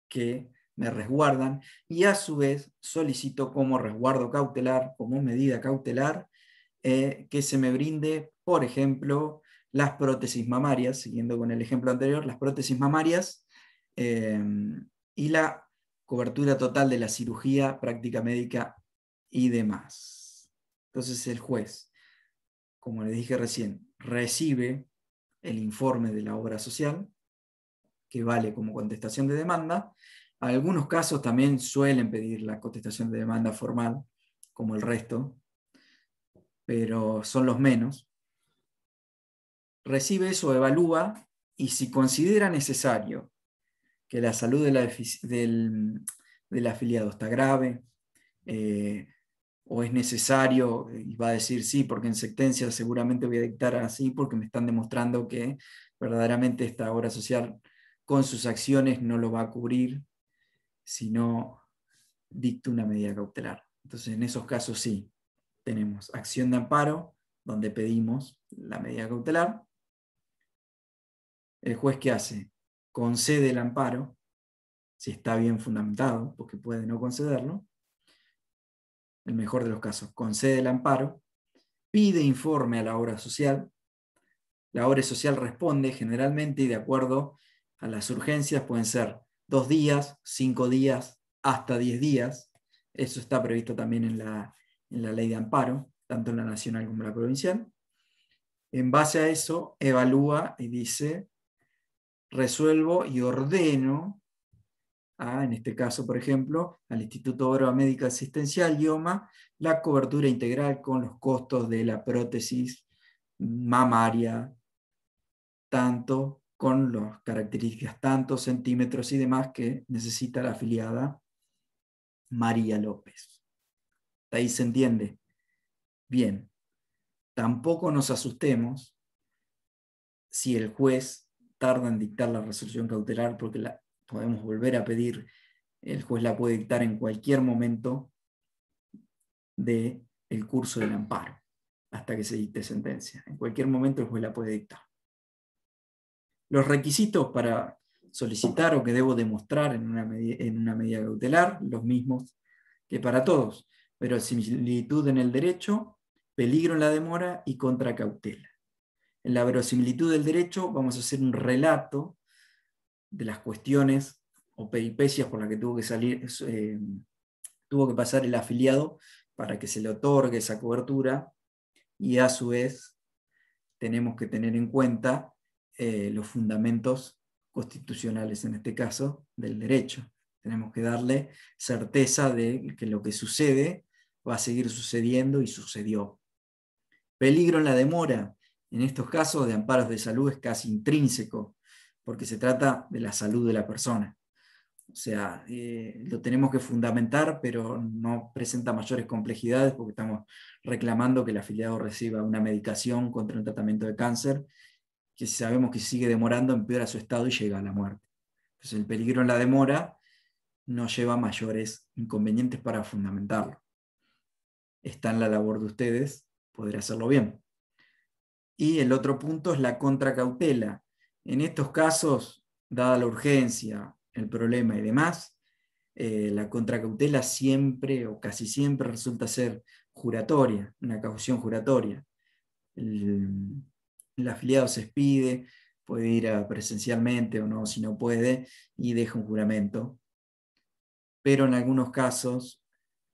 que me resguardan y a su vez solicito como resguardo cautelar, como medida cautelar, eh, que se me brinde, por ejemplo, las prótesis mamarias, siguiendo con el ejemplo anterior, las prótesis mamarias em, y la cobertura total de la cirugía, práctica médica y demás. Entonces el juez, como le dije recién, recibe el informe de la obra social, que vale como contestación de demanda. Algunos casos también suelen pedir la contestación de demanda formal, como el resto, pero son los menos. Recibe eso, evalúa y si considera necesario que la salud del, afiliado está grave eh, o es necesario, y va a decir sí, porque en sentencia seguramente voy a dictar así porque me están demostrando que verdaderamente esta obra social con sus acciones no lo va a cubrir, sino dicta una medida cautelar. Entonces, en esos casos sí, tenemos acción de amparo, donde pedimos la medida cautelar. El juez qué hace? Concede el amparo, si está bien fundamentado, porque puede no concederlo. El mejor de los casos, concede el amparo, pide informe a la obra social. La obra social responde generalmente y de acuerdo a las urgencias pueden ser dos días, cinco días, hasta diez días. Eso está previsto también en la, ley de amparo, tanto en la nacional como en la provincial. En base a eso, evalúa y dice, resuelvo y ordeno, en este caso, por ejemplo, al Instituto Oro Médica Asistencial, IOMA, la cobertura integral con los costos de la prótesis mamaria, tanto con las características tantos centímetros y demás que necesita la afiliada María López. ahí se entiende. Bien, tampoco nos asustemos si el juez tarda en dictar la resolución cautelar porque la podemos volver a pedir, el juez la puede dictar en cualquier momento del curso del amparo hasta que se dicte sentencia. En cualquier momento el juez la puede dictar. Los requisitos para solicitar o que debo demostrar en una, medida cautelar, los mismos que para todos, pero similitud en el derecho, peligro en la demora y contracautela. En la verosimilitud del derecho vamos a hacer un relato de las cuestiones o peripecias por las que tuvo que salir, eh, tuvo que pasar el afiliado para que se le otorgue esa cobertura y a su vez tenemos que tener en cuenta eh, los fundamentos constitucionales, en este caso, del derecho. Tenemos que darle certeza de que lo que sucede va a seguir sucediendo y sucedió. Peligro en la demora. En estos casos de amparos de salud es casi intrínseco, porque se trata de la salud de la persona. O sea, eh, lo tenemos que fundamentar, pero no presenta mayores complejidades porque estamos reclamando que el afiliado reciba una medicación contra un tratamiento de cáncer que sabemos que sigue demorando, empeora su estado y llega a la muerte. Entonces el peligro en la demora no lleva mayores inconvenientes para fundamentarlo. Está en la labor de ustedes poder hacerlo bien. Y el otro punto es la contracautela. En estos casos, dada la urgencia, el problema y demás, eh, la contracautela siempre o casi siempre resulta ser juratoria, una caución juratoria. El, el afiliado se expide, puede ir presencialmente o no, si no puede, y deja un juramento. Pero en algunos casos,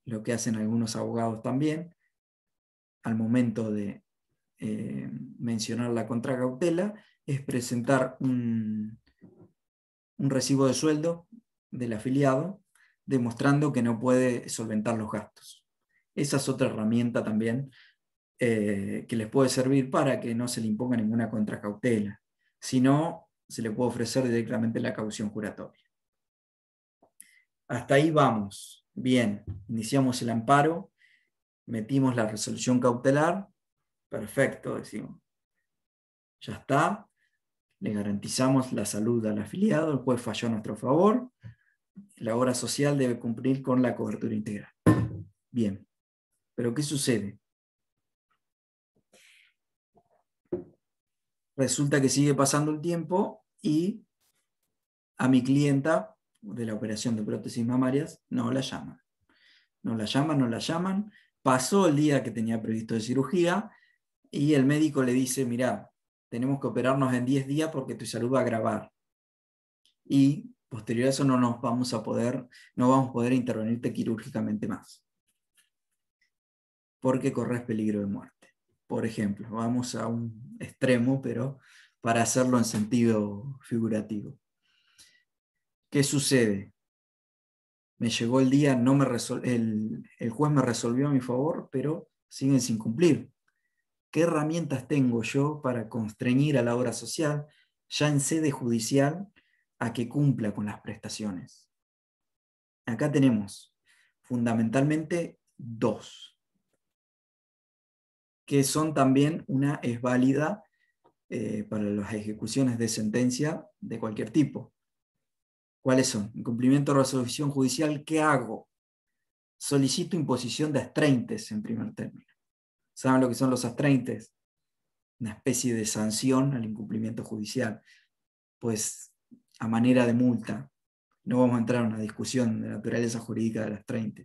lo que hacen algunos abogados también, al momento de eh, mencionar la contracautela, es presentar un, un recibo de sueldo del afiliado, demostrando que no puede solventar los gastos. Esa es otra herramienta también eh, que les puede servir para que no se le imponga ninguna contracautela, sino se le puede ofrecer directamente la caución curatoria. Hasta ahí vamos. Bien, iniciamos el amparo, metimos la resolución cautelar, perfecto, decimos. Ya está, le garantizamos la salud al afiliado, el juez falló a nuestro favor, la obra social debe cumplir con la cobertura integral. Bien, pero ¿qué sucede? Resulta que sigue pasando el tiempo y a mi clienta de la operación de prótesis mamarias no la llaman. No la llaman, no la llaman. Pasó el día que tenía previsto de cirugía y el médico le dice, mira, tenemos que operarnos en 10 días porque tu salud va a agravar. Y posterior a eso no nos vamos a poder, no vamos a poder intervenirte quirúrgicamente más. Porque corres peligro de muerte por ejemplo. Vamos a un extremo, pero para hacerlo en sentido figurativo. ¿Qué sucede? Me llegó el día, no me el, el juez me resolvió a mi favor, pero siguen sin cumplir. ¿Qué herramientas tengo yo para constreñir a la obra social, ya en sede judicial, a que cumpla con las prestaciones? Acá tenemos fundamentalmente dos que son también una es válida eh, para las ejecuciones de sentencia de cualquier tipo. ¿Cuáles son? Incumplimiento de resolución judicial, ¿qué hago? Solicito imposición de astreintes en primer término. ¿Saben lo que son los astreintes? Una especie de sanción al incumplimiento judicial, pues a manera de multa. No vamos a entrar en una discusión de naturaleza jurídica de las 30.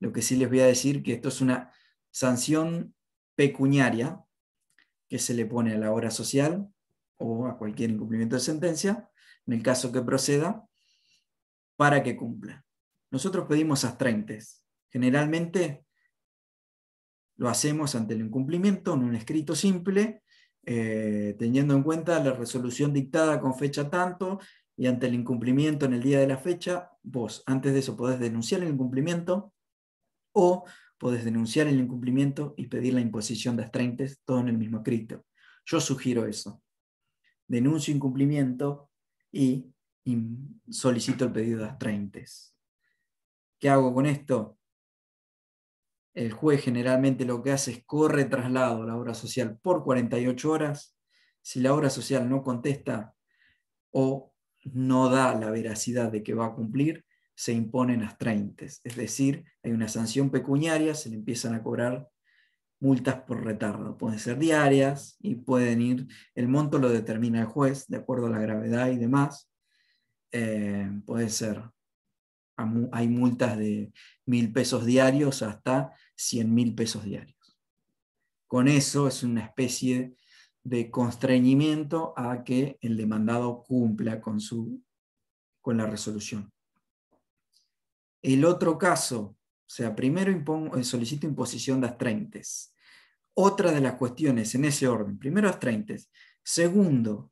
Lo que sí les voy a decir que esto es una sanción pecuniaria que se le pone a la hora social o a cualquier incumplimiento de sentencia, en el caso que proceda, para que cumpla. Nosotros pedimos astraentes. Generalmente lo hacemos ante el incumplimiento en un escrito simple, eh, teniendo en cuenta la resolución dictada con fecha tanto y ante el incumplimiento en el día de la fecha, vos antes de eso podés denunciar el incumplimiento o Podés denunciar el incumplimiento y pedir la imposición de astreintes, todo en el mismo escrito. Yo sugiero eso. Denuncio incumplimiento y, solicito el pedido de astreintes. ¿Qué hago con esto? El juez generalmente lo que hace es corre traslado a la obra social por 48 horas. Si la obra social no contesta o no da la veracidad de que va a cumplir, se imponen 30, es decir, hay una sanción pecuniaria, se le empiezan a cobrar multas por retardo, pueden ser diarias y pueden ir, el monto lo determina el juez de acuerdo a la gravedad y demás, eh, puede ser, hay multas de mil pesos diarios hasta cien mil pesos diarios. Con eso es una especie de constreñimiento a que el demandado cumpla con, su, con la resolución. El otro caso, o sea, primero eh, solicito imposición de las Otra de las cuestiones en ese orden, primero las Segundo,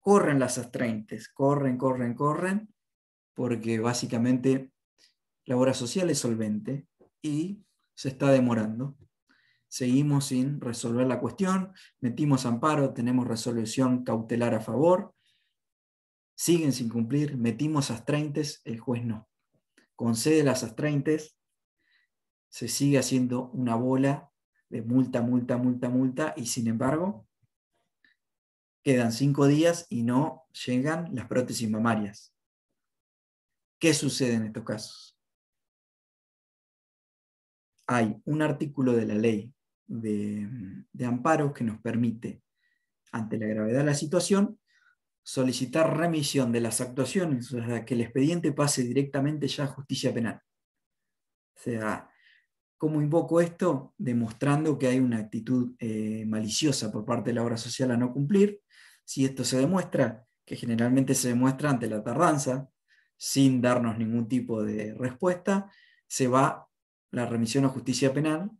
corren las astreintes, corren, corren, corren, porque básicamente la obra social es solvente y se está demorando. Seguimos sin resolver la cuestión, metimos amparo, tenemos resolución cautelar a favor, siguen sin cumplir, metimos astreintes, el juez no con sede las astraintes, se sigue haciendo una bola de multa, multa, multa, multa, y sin embargo, quedan cinco días y no llegan las prótesis mamarias. ¿Qué sucede en estos casos? Hay un artículo de la ley de, de amparo que nos permite, ante la gravedad de la situación, solicitar remisión de las actuaciones, o sea, que el expediente pase directamente ya a justicia penal. O sea, ¿cómo invoco esto? Demostrando que hay una actitud eh, maliciosa por parte de la obra social a no cumplir. Si esto se demuestra, que generalmente se demuestra ante la tardanza, sin darnos ningún tipo de respuesta, se va la remisión a justicia penal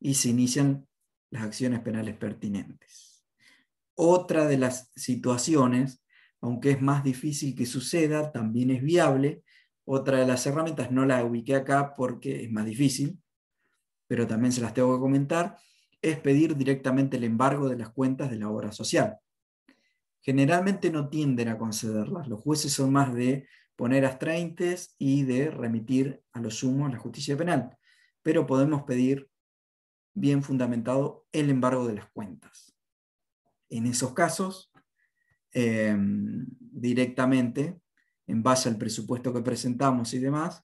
y se inician las acciones penales pertinentes. Otra de las situaciones, aunque es más difícil que suceda, también es viable. Otra de las herramientas, no la ubiqué acá porque es más difícil, pero también se las tengo que comentar, es pedir directamente el embargo de las cuentas de la obra social. Generalmente no tienden a concederlas. Los jueces son más de poner astraintes y de remitir a los sumos a la justicia penal. Pero podemos pedir bien fundamentado el embargo de las cuentas en esos casos, em, directamente, en base al presupuesto que presentamos y demás,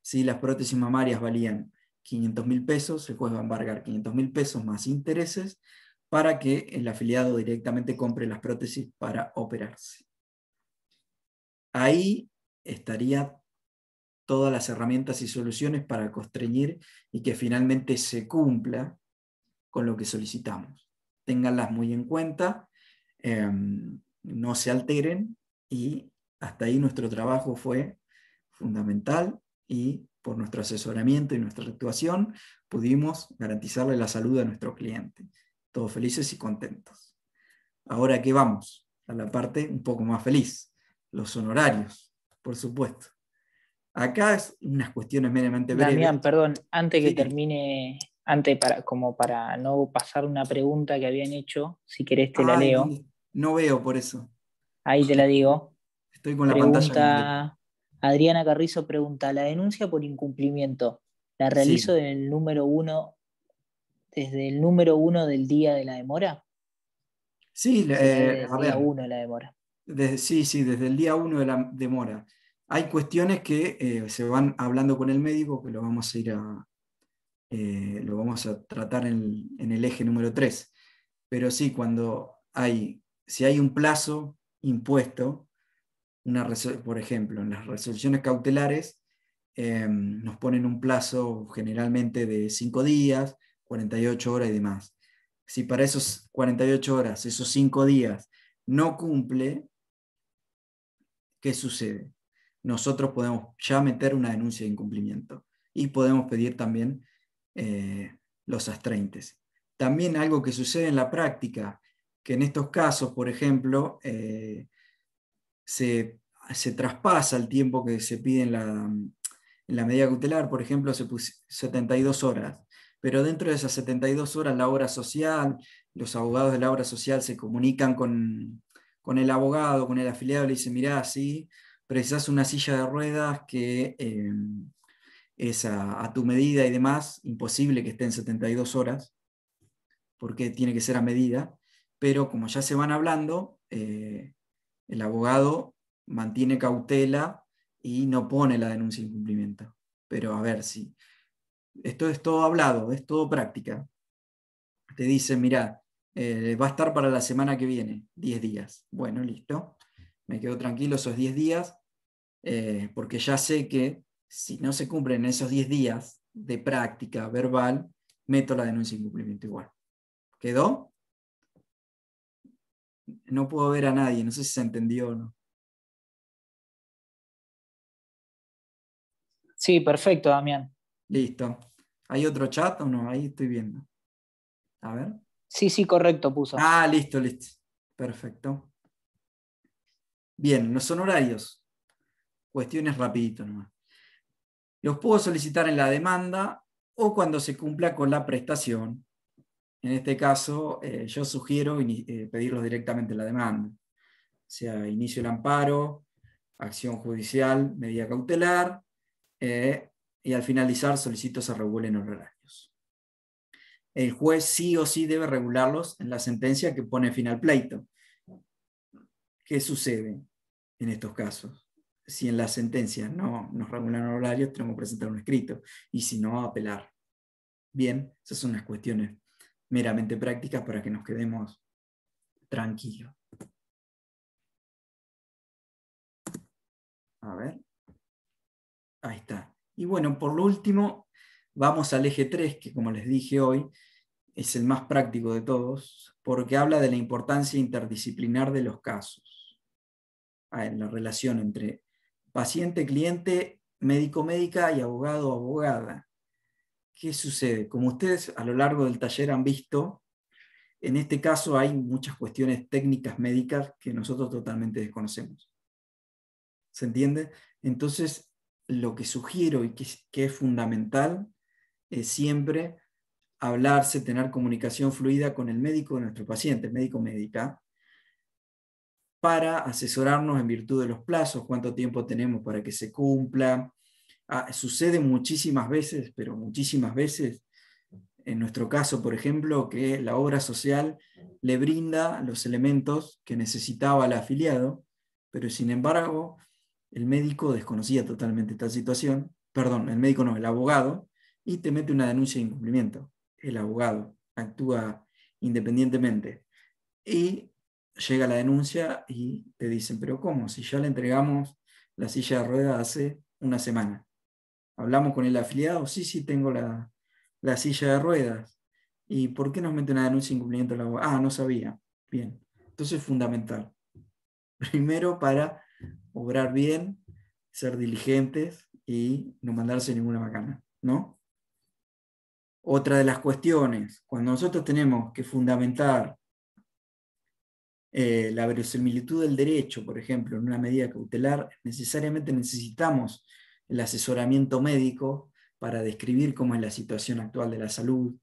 si las prótesis mamarias valían 500 mil pesos, el juez va a embargar 500 mil pesos más intereses para que el afiliado directamente compre las prótesis para operarse. Ahí estaría todas las herramientas y soluciones para constreñir y que finalmente se cumpla con lo que solicitamos ténganlas muy en cuenta, em, no se alteren y hasta ahí nuestro trabajo fue fundamental y por nuestro asesoramiento y nuestra actuación pudimos garantizarle la salud a nuestro cliente. Todos felices y contentos. Ahora que vamos a la parte un poco más feliz, los honorarios, por supuesto. Acá es unas cuestiones meramente breves. Damián, perdón, antes que termine antes para, como para no pasar una pregunta que habían hecho, si querés te la leo. No veo por eso. Ahí te la digo. *laughs* Estoy con la pantalla. Adriana Carrizo pregunta, la denuncia por incumplimiento, ¿la realizo del número uno, desde el número uno del día de la demora? Sí, desde eh, el día uno de la demora. sí, sí, desde el día uno de la demora. Hay cuestiones que eh, se van hablando con el médico, que lo vamos a ir a, eh, lo vamos a tratar en, el eje número 3. Pero sí, cuando hay, si hay un plazo impuesto, por ejemplo, en las resoluciones cautelares eh, nos ponen un plazo generalmente de 5 días, 48 horas y demás. Si para esos 48 horas, esos 5 días, no cumple, ¿qué sucede? Nosotros podemos ya meter una denuncia de incumplimiento y podemos pedir también eh, los astreintes También algo que sucede en la práctica, que en estos casos, por ejemplo, eh, se, traspasa el tiempo que se pide en la, medida cautelar, por ejemplo, se 72 horas, pero dentro de esas 72 horas la obra social, los abogados de la obra social se comunican con, el abogado, con el afiliado, le dicen, mirá, sí, precisas una silla de ruedas que... Eh, es a, tu medida y demás, imposible que esté en 72 horas, porque tiene que ser a medida, pero como ya se van hablando, eh, el abogado mantiene cautela y no pone la denuncia de incumplimiento. Pero a ver si. Esto es todo hablado, es todo práctica. Te dicen, mira, eh, va a estar para la semana que viene, 10 días. Bueno, listo. Me quedo tranquilo esos 10 días, eh, porque ya sé que si no se cumplen esos 10 días de práctica verbal, meto la denuncia de incumplimiento igual. ¿Quedó? No puedo ver a nadie, no sé si se entendió o no. Sí, perfecto, Damián. Listo. ¿Hay otro chat o no? Ahí estoy viendo. A ver. Sí, sí, correcto, puso. Ah, listo, listo. Perfecto. Bien, ¿no son horarios? Cuestiones rapidito nomás. Los puedo solicitar en la demanda o cuando se cumpla con la prestación. En este caso, eh, yo sugiero eh, pedirlos directamente en la demanda. O sea, inicio el amparo, acción judicial, medida cautelar, eh, y al finalizar solicito se regulen los horarios. El juez sí o sí debe regularlos en la sentencia que pone fin al pleito. ¿Qué sucede en estos casos? si en la sentencia no nos regulan horarios, tenemos que presentar un escrito, y si no, apelar. Bien, esas son las cuestiones meramente prácticas para que nos quedemos tranquilos. A ver. Ahí está. Y bueno, por lo último, vamos al eje 3, que como les dije hoy, es el más práctico de todos, porque habla de la importancia interdisciplinar de los casos, ah, en la relación entre paciente, cliente, médico, médica y abogado, abogada. ¿Qué sucede? Como ustedes a lo largo del taller han visto, en este caso hay muchas cuestiones técnicas médicas que nosotros totalmente desconocemos. ¿Se entiende? Entonces, lo que sugiero y que, es fundamental es siempre hablarse, tener comunicación fluida con el médico de nuestro paciente, médico-médica, para asesorarnos en virtud de los plazos, cuánto tiempo tenemos para que se cumpla. Ah, sucede muchísimas veces, pero muchísimas veces, en nuestro caso, por ejemplo, que la obra social le brinda los elementos que necesitaba el afiliado, pero sin embargo, el médico desconocía totalmente esta situación, perdón, el médico no, el abogado, y te mete una denuncia de incumplimiento. El abogado actúa independientemente. Y llega la denuncia y te dicen, pero ¿cómo? Si ya le entregamos la silla de ruedas hace una semana. Hablamos con el afiliado, sí, sí, tengo la, la silla de ruedas. ¿Y por qué nos mete una denuncia de incumplimiento Ah, no sabía. Bien. Entonces es fundamental. Primero para obrar bien, ser diligentes y no mandarse ninguna bacana, ¿no? Otra de las cuestiones, cuando nosotros tenemos que fundamentar eh, la verosimilitud del derecho, por ejemplo, en una medida cautelar, necesariamente necesitamos el asesoramiento médico para describir cómo es la situación actual de la salud,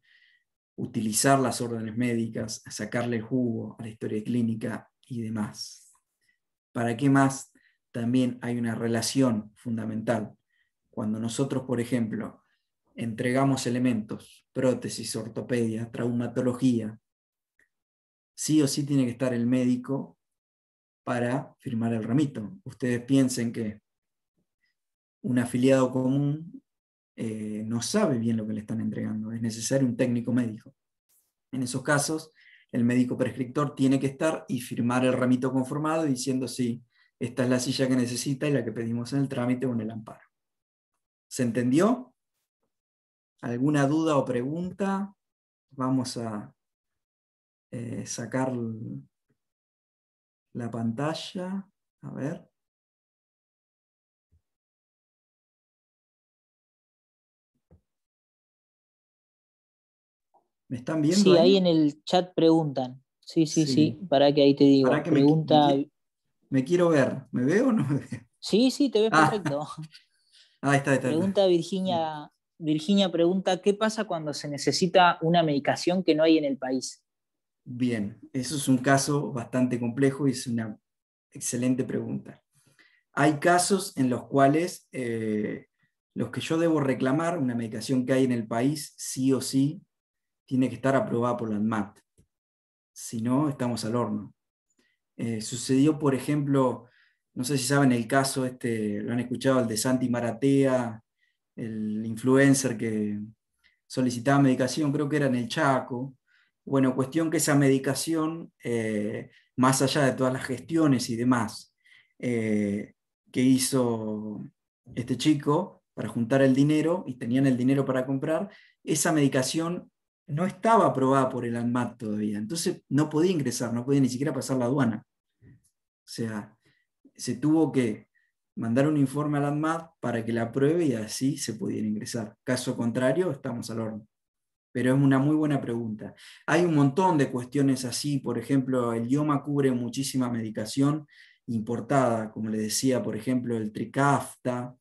utilizar las órdenes médicas, sacarle jugo a la historia clínica y demás. ¿Para qué más? También hay una relación fundamental. Cuando nosotros, por ejemplo, entregamos elementos, prótesis, ortopedia, traumatología, sí o sí tiene que estar el médico para firmar el ramito. Ustedes piensen que un afiliado común eh, no sabe bien lo que le están entregando. Es necesario un técnico médico. En esos casos, el médico prescriptor tiene que estar y firmar el ramito conformado diciendo sí, esta es la silla que necesita y la que pedimos en el trámite o en el amparo. ¿Se entendió? ¿Alguna duda o pregunta? Vamos a eh, sacar la pantalla. A ver. ¿Me están viendo? Sí, ahí, en el chat preguntan. Sí, sí, sí, Para que ahí te digo. me, quiero ver. ¿Me veo o no Sí, sí, te ves ah. perfecto. *laughs* Ahí está, está, pregunta Virginia, Virginia pregunta, ¿qué pasa cuando se necesita una medicación que no hay en el país? Bien, eso es un caso bastante complejo y es una excelente pregunta. Hay casos en los cuales eh, los que yo debo reclamar, una medicación que hay en el país, sí o sí, tiene que estar aprobada por la ANMAT. Si no, estamos al horno. Eh, sucedió, por ejemplo, no sé si saben el caso, este, lo han escuchado, el de Santi Maratea, el influencer que solicitaba medicación, creo que era en el Chaco, bueno, cuestión que esa medicación, eh, más allá de todas las gestiones y demás eh, que hizo este chico para juntar el dinero y tenían el dinero para comprar, esa medicación no estaba aprobada por el ANMAT todavía. Entonces no podía ingresar, no podía ni siquiera pasar la aduana. O sea, se tuvo que mandar un informe al ANMAT para que la apruebe y así se pudiera ingresar. Caso contrario, estamos al horno pero es una muy buena pregunta. Hay un montón de cuestiones así, por ejemplo, el idioma cubre muchísima medicación importada, como le decía, por ejemplo, el Tricafta,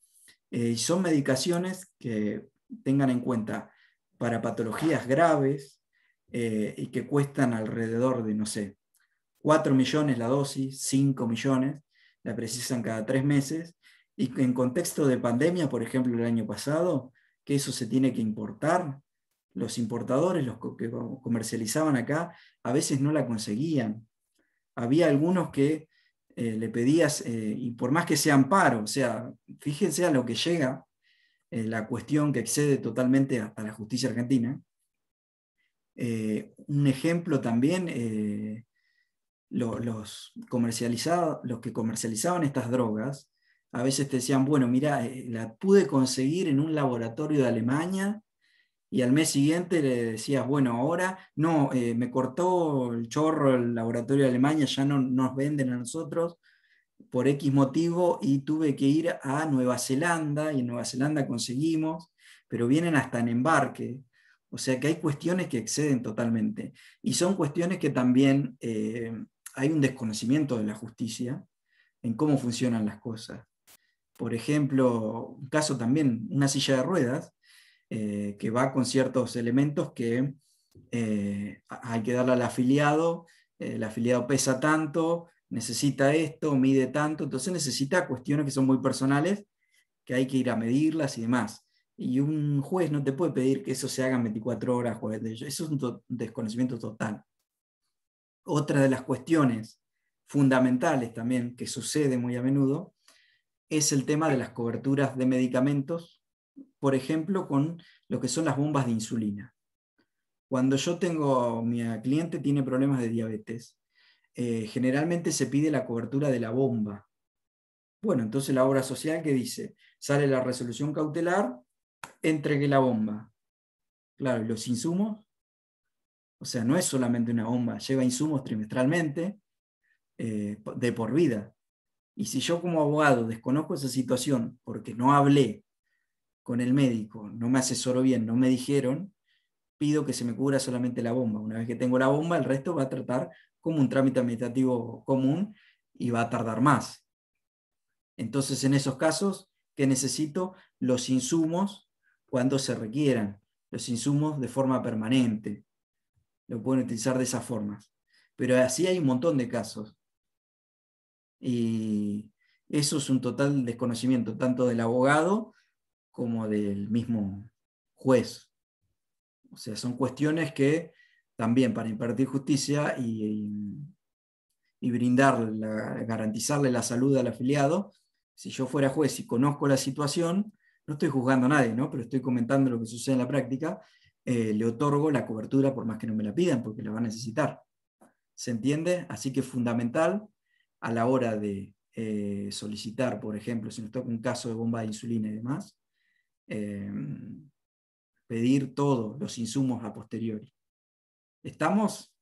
eh, y son medicaciones que tengan en cuenta para patologías graves eh, y que cuestan alrededor de, no sé, 4 millones la dosis, 5 millones, la precisan cada tres meses, y en contexto de pandemia, por ejemplo, el año pasado, que eso se tiene que importar, los importadores, los que comercializaban acá, a veces no la conseguían. Había algunos que eh, le pedías, eh, y por más que sea amparo, o sea, fíjense a lo que llega eh, la cuestión que excede totalmente hasta la justicia argentina. un ejemplo también, los, los que comercializaban estas drogas, a veces te decían, bueno, mira, la pude conseguir en un laboratorio de Alemania y al mes siguiente le decías, bueno, ahora no, eh, me cortó el chorro el laboratorio de Alemania, ya no nos venden a nosotros por X motivo y tuve que ir a Nueva Zelanda y en Nueva Zelanda conseguimos, pero vienen hasta en embarque. O sea que hay cuestiones que exceden totalmente y son cuestiones que también eh, hay un desconocimiento de la justicia en cómo funcionan las cosas. Por ejemplo, un caso también, una silla de ruedas, eh, que va con ciertos elementos que eh, hay que darle al afiliado, eh, el afiliado pesa tanto, necesita esto, mide tanto, entonces necesita cuestiones que son muy personales, que hay que ir a medirlas y demás. Y un juez no te puede pedir que eso se haga en 24 horas, eso es un desconocimiento total. Otra de las cuestiones fundamentales también que sucede muy a menudo es el tema de las coberturas de medicamentos por ejemplo, con lo que son las bombas de insulina. Cuando yo tengo, mi cliente tiene problemas de diabetes, eh, generalmente se pide la cobertura de la bomba. Bueno, entonces la obra social que dice, sale la resolución cautelar, entregue la bomba. Claro, los insumos, o sea, no es solamente una bomba, lleva insumos trimestralmente eh, de por vida. Y si yo como abogado desconozco esa situación porque no hablé con el médico, no me asesoró bien, no me dijeron, pido que se me cubra solamente la bomba. Una vez que tengo la bomba, el resto va a tratar como un trámite administrativo común y va a tardar más. Entonces, en esos casos, ¿qué necesito? Los insumos cuando se requieran, los insumos de forma permanente. Lo pueden utilizar de esas formas. Pero así hay un montón de casos. Y eso es un total desconocimiento, tanto del abogado como del mismo juez. O sea, son cuestiones que también para impartir justicia y, y, brindar, garantizarle la salud al afiliado, si yo fuera juez y conozco la situación, no estoy juzgando a nadie, ¿no? pero estoy comentando lo que sucede en la práctica, eh, le otorgo la cobertura por más que no me la pidan, porque la va a necesitar. ¿Se entiende? Así que es fundamental a la hora de eh, solicitar, por ejemplo, si nos toca un caso de bomba de insulina y demás, Em, pedir todos los insumos a posteriori. ¿Estamos?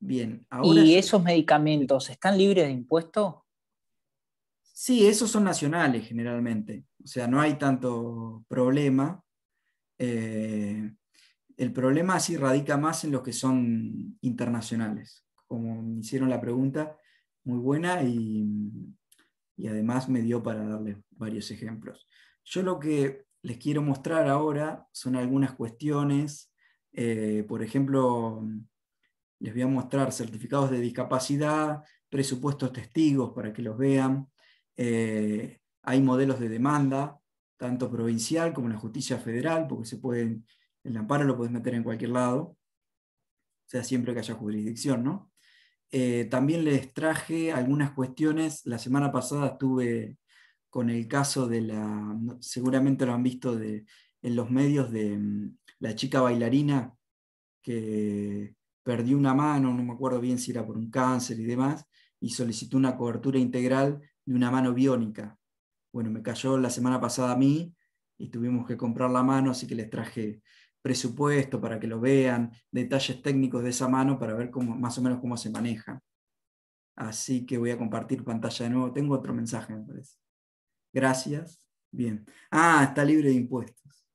Bien. ¿Y esos medicamentos están libres de impuesto? Sí, esos son nacionales generalmente. O sea, no hay tanto problema. Eh, el problema sí radica más en los que son internacionales. Como me hicieron la pregunta, muy buena y, y además me dio para darle varios ejemplos. Yo lo que les quiero mostrar ahora son algunas cuestiones, eh, por ejemplo, les voy a mostrar certificados de discapacidad, presupuestos testigos para que los vean, eh, hay modelos de demanda, tanto provincial como la justicia federal, porque se pueden, el amparo lo puedes meter en cualquier lado, o sea, siempre que haya jurisdicción, ¿no? Eh, también les traje algunas cuestiones, la semana pasada estuve con el caso de la, seguramente lo han visto en los medios de mm, la chica bailarina que perdió una mano, no me acuerdo bien si era por un cáncer y demás, y solicitó una cobertura integral de una mano biónica. Bueno, me cayó la semana pasada a mí y tuvimos que comprar la mano, así que les traje presupuesto para que lo vean, detalles técnicos de esa mano para ver cómo, más o menos cómo se maneja. Así que voy a compartir pantalla de nuevo. Tengo otro mensaje, me parece. Gracias. Bien. Ah, está libre de impuestos.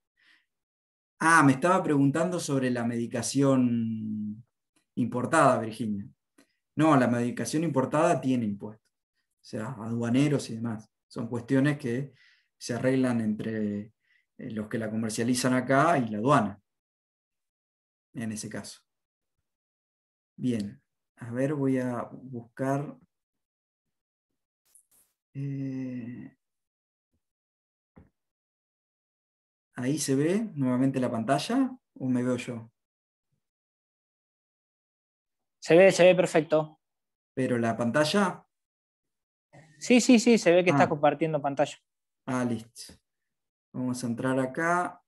Ah, me estaba preguntando sobre la medicación importada, Virginia. No, la medicación importada tiene impuestos. O sea, aduaneros y demás. Son cuestiones que se arreglan entre eh, los que la comercializan acá y la aduana. En ese caso. Bien. A ver, voy a buscar. Eh, Ahí se ve nuevamente la pantalla o me veo yo. Se ve, se ve perfecto. Pero la pantalla. Sí, sí, sí, se ve que está ah. compartiendo pantalla. Ah, listo. Vamos a entrar acá.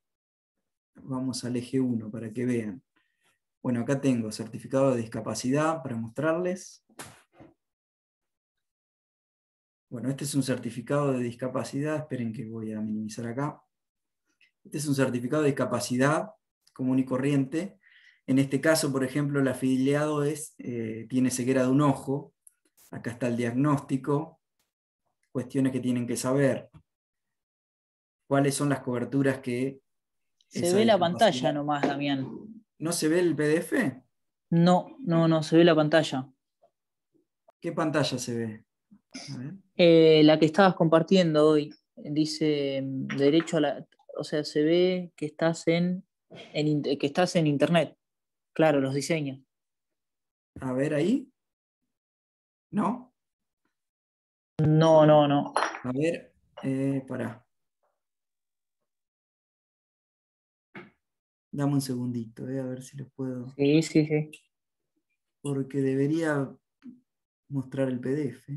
Vamos al eje 1 para que vean. Bueno, acá tengo certificado de discapacidad para mostrarles. Bueno, este es un certificado de discapacidad. Esperen que voy a minimizar acá. Este es un certificado de capacidad común y corriente. En este caso, por ejemplo, el afiliado es, eh, tiene ceguera de un ojo. Acá está el diagnóstico, cuestiones que tienen que saber, cuáles son las coberturas que... Se ve la pantalla nomás, Damián. ¿No se ve el PDF? No, no, no, se ve la pantalla. ¿Qué pantalla se ve? Eh, la que estabas compartiendo hoy. Dice mm, derecho a la, o sea, se ve que estás en, que estás en internet. Claro, los diseños. A ver ahí. ¿No? No, no, no. A ver, eh, pará. Dame un segundito, eh, a ver si lo puedo. Sí, sí, sí. Porque debería mostrar el PDF.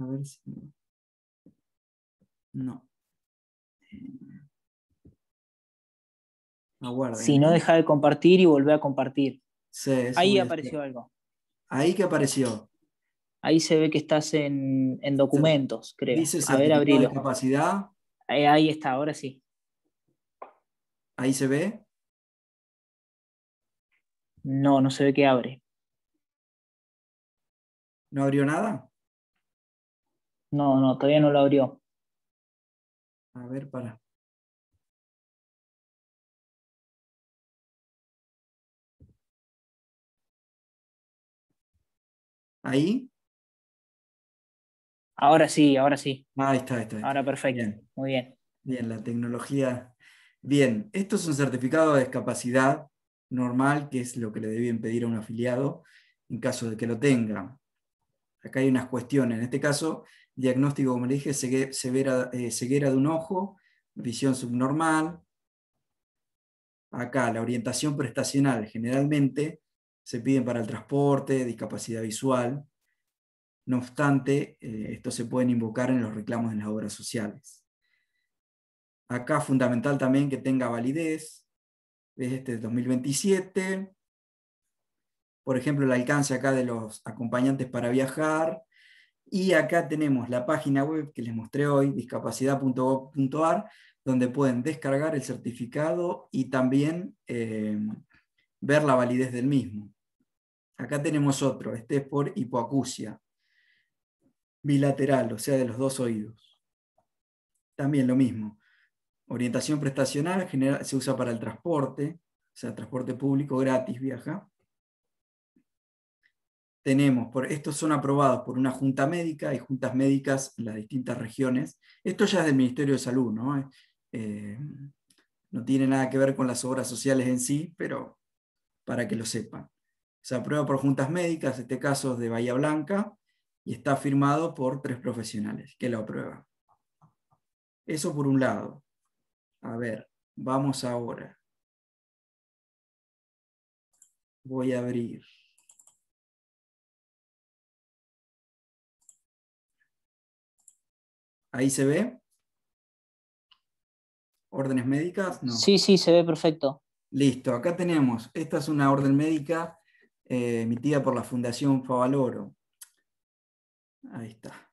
A ver si. No. Si no, deja de compartir y vuelve a compartir. Ahí apareció este, algo. Ahí que apareció. Ahí se ve que estás en, documentos, creo. Dice a Capacidad. Eh, ahí está, ahora sí. ¿Ahí se ve? No, no se ve que abre. ¿No abrió nada? No, no, todavía no lo abrió. A ver, para. ¿Ahí? Ahora sí, ahora sí. Ah, ahí está, ahí está. Ahora perfecto. Muy bien. Bien, la tecnología. Bien, esto es un certificado de discapacidad normal, que es lo que le deben pedir a un afiliado en caso de que lo tengan. Acá hay unas cuestiones. En este caso, diagnóstico, como le dije, eh, ceguera de un ojo, visión subnormal. Acá la orientación prestacional generalmente se piden para el transporte, discapacidad visual. No obstante, eh, esto se pueden invocar en los reclamos en las obras sociales. Acá fundamental también que tenga validez. Es este 2027. Por ejemplo, el alcance acá de los acompañantes para viajar, y acá tenemos la página web que les mostré hoy, discapacidad.gov.ar, donde pueden descargar el certificado y también eh, ver la validez del mismo. Acá tenemos otro, este es por hipoacusia, bilateral, o sea, de los dos oídos. También lo mismo. Orientación prestacional se usa para el transporte, o sea, transporte público gratis viaja tenemos, por, estos son aprobados por una junta médica y juntas médicas en las distintas regiones. Esto ya es del Ministerio de Salud, ¿no? Eh, eh, no tiene nada que ver con las obras sociales en sí, pero para que lo sepan. Se aprueba por juntas médicas, este caso es de Bahía Blanca, y está firmado por tres profesionales que lo aprueban. Eso por un lado. A ver, vamos ahora. Voy a abrir. ¿Ahí se ve? ¿Órdenes médicas? Sí, sí, se ve perfecto. Listo, acá tenemos. Esta es una orden médica eh, emitida por la Fundación Favaloro. Ahí está.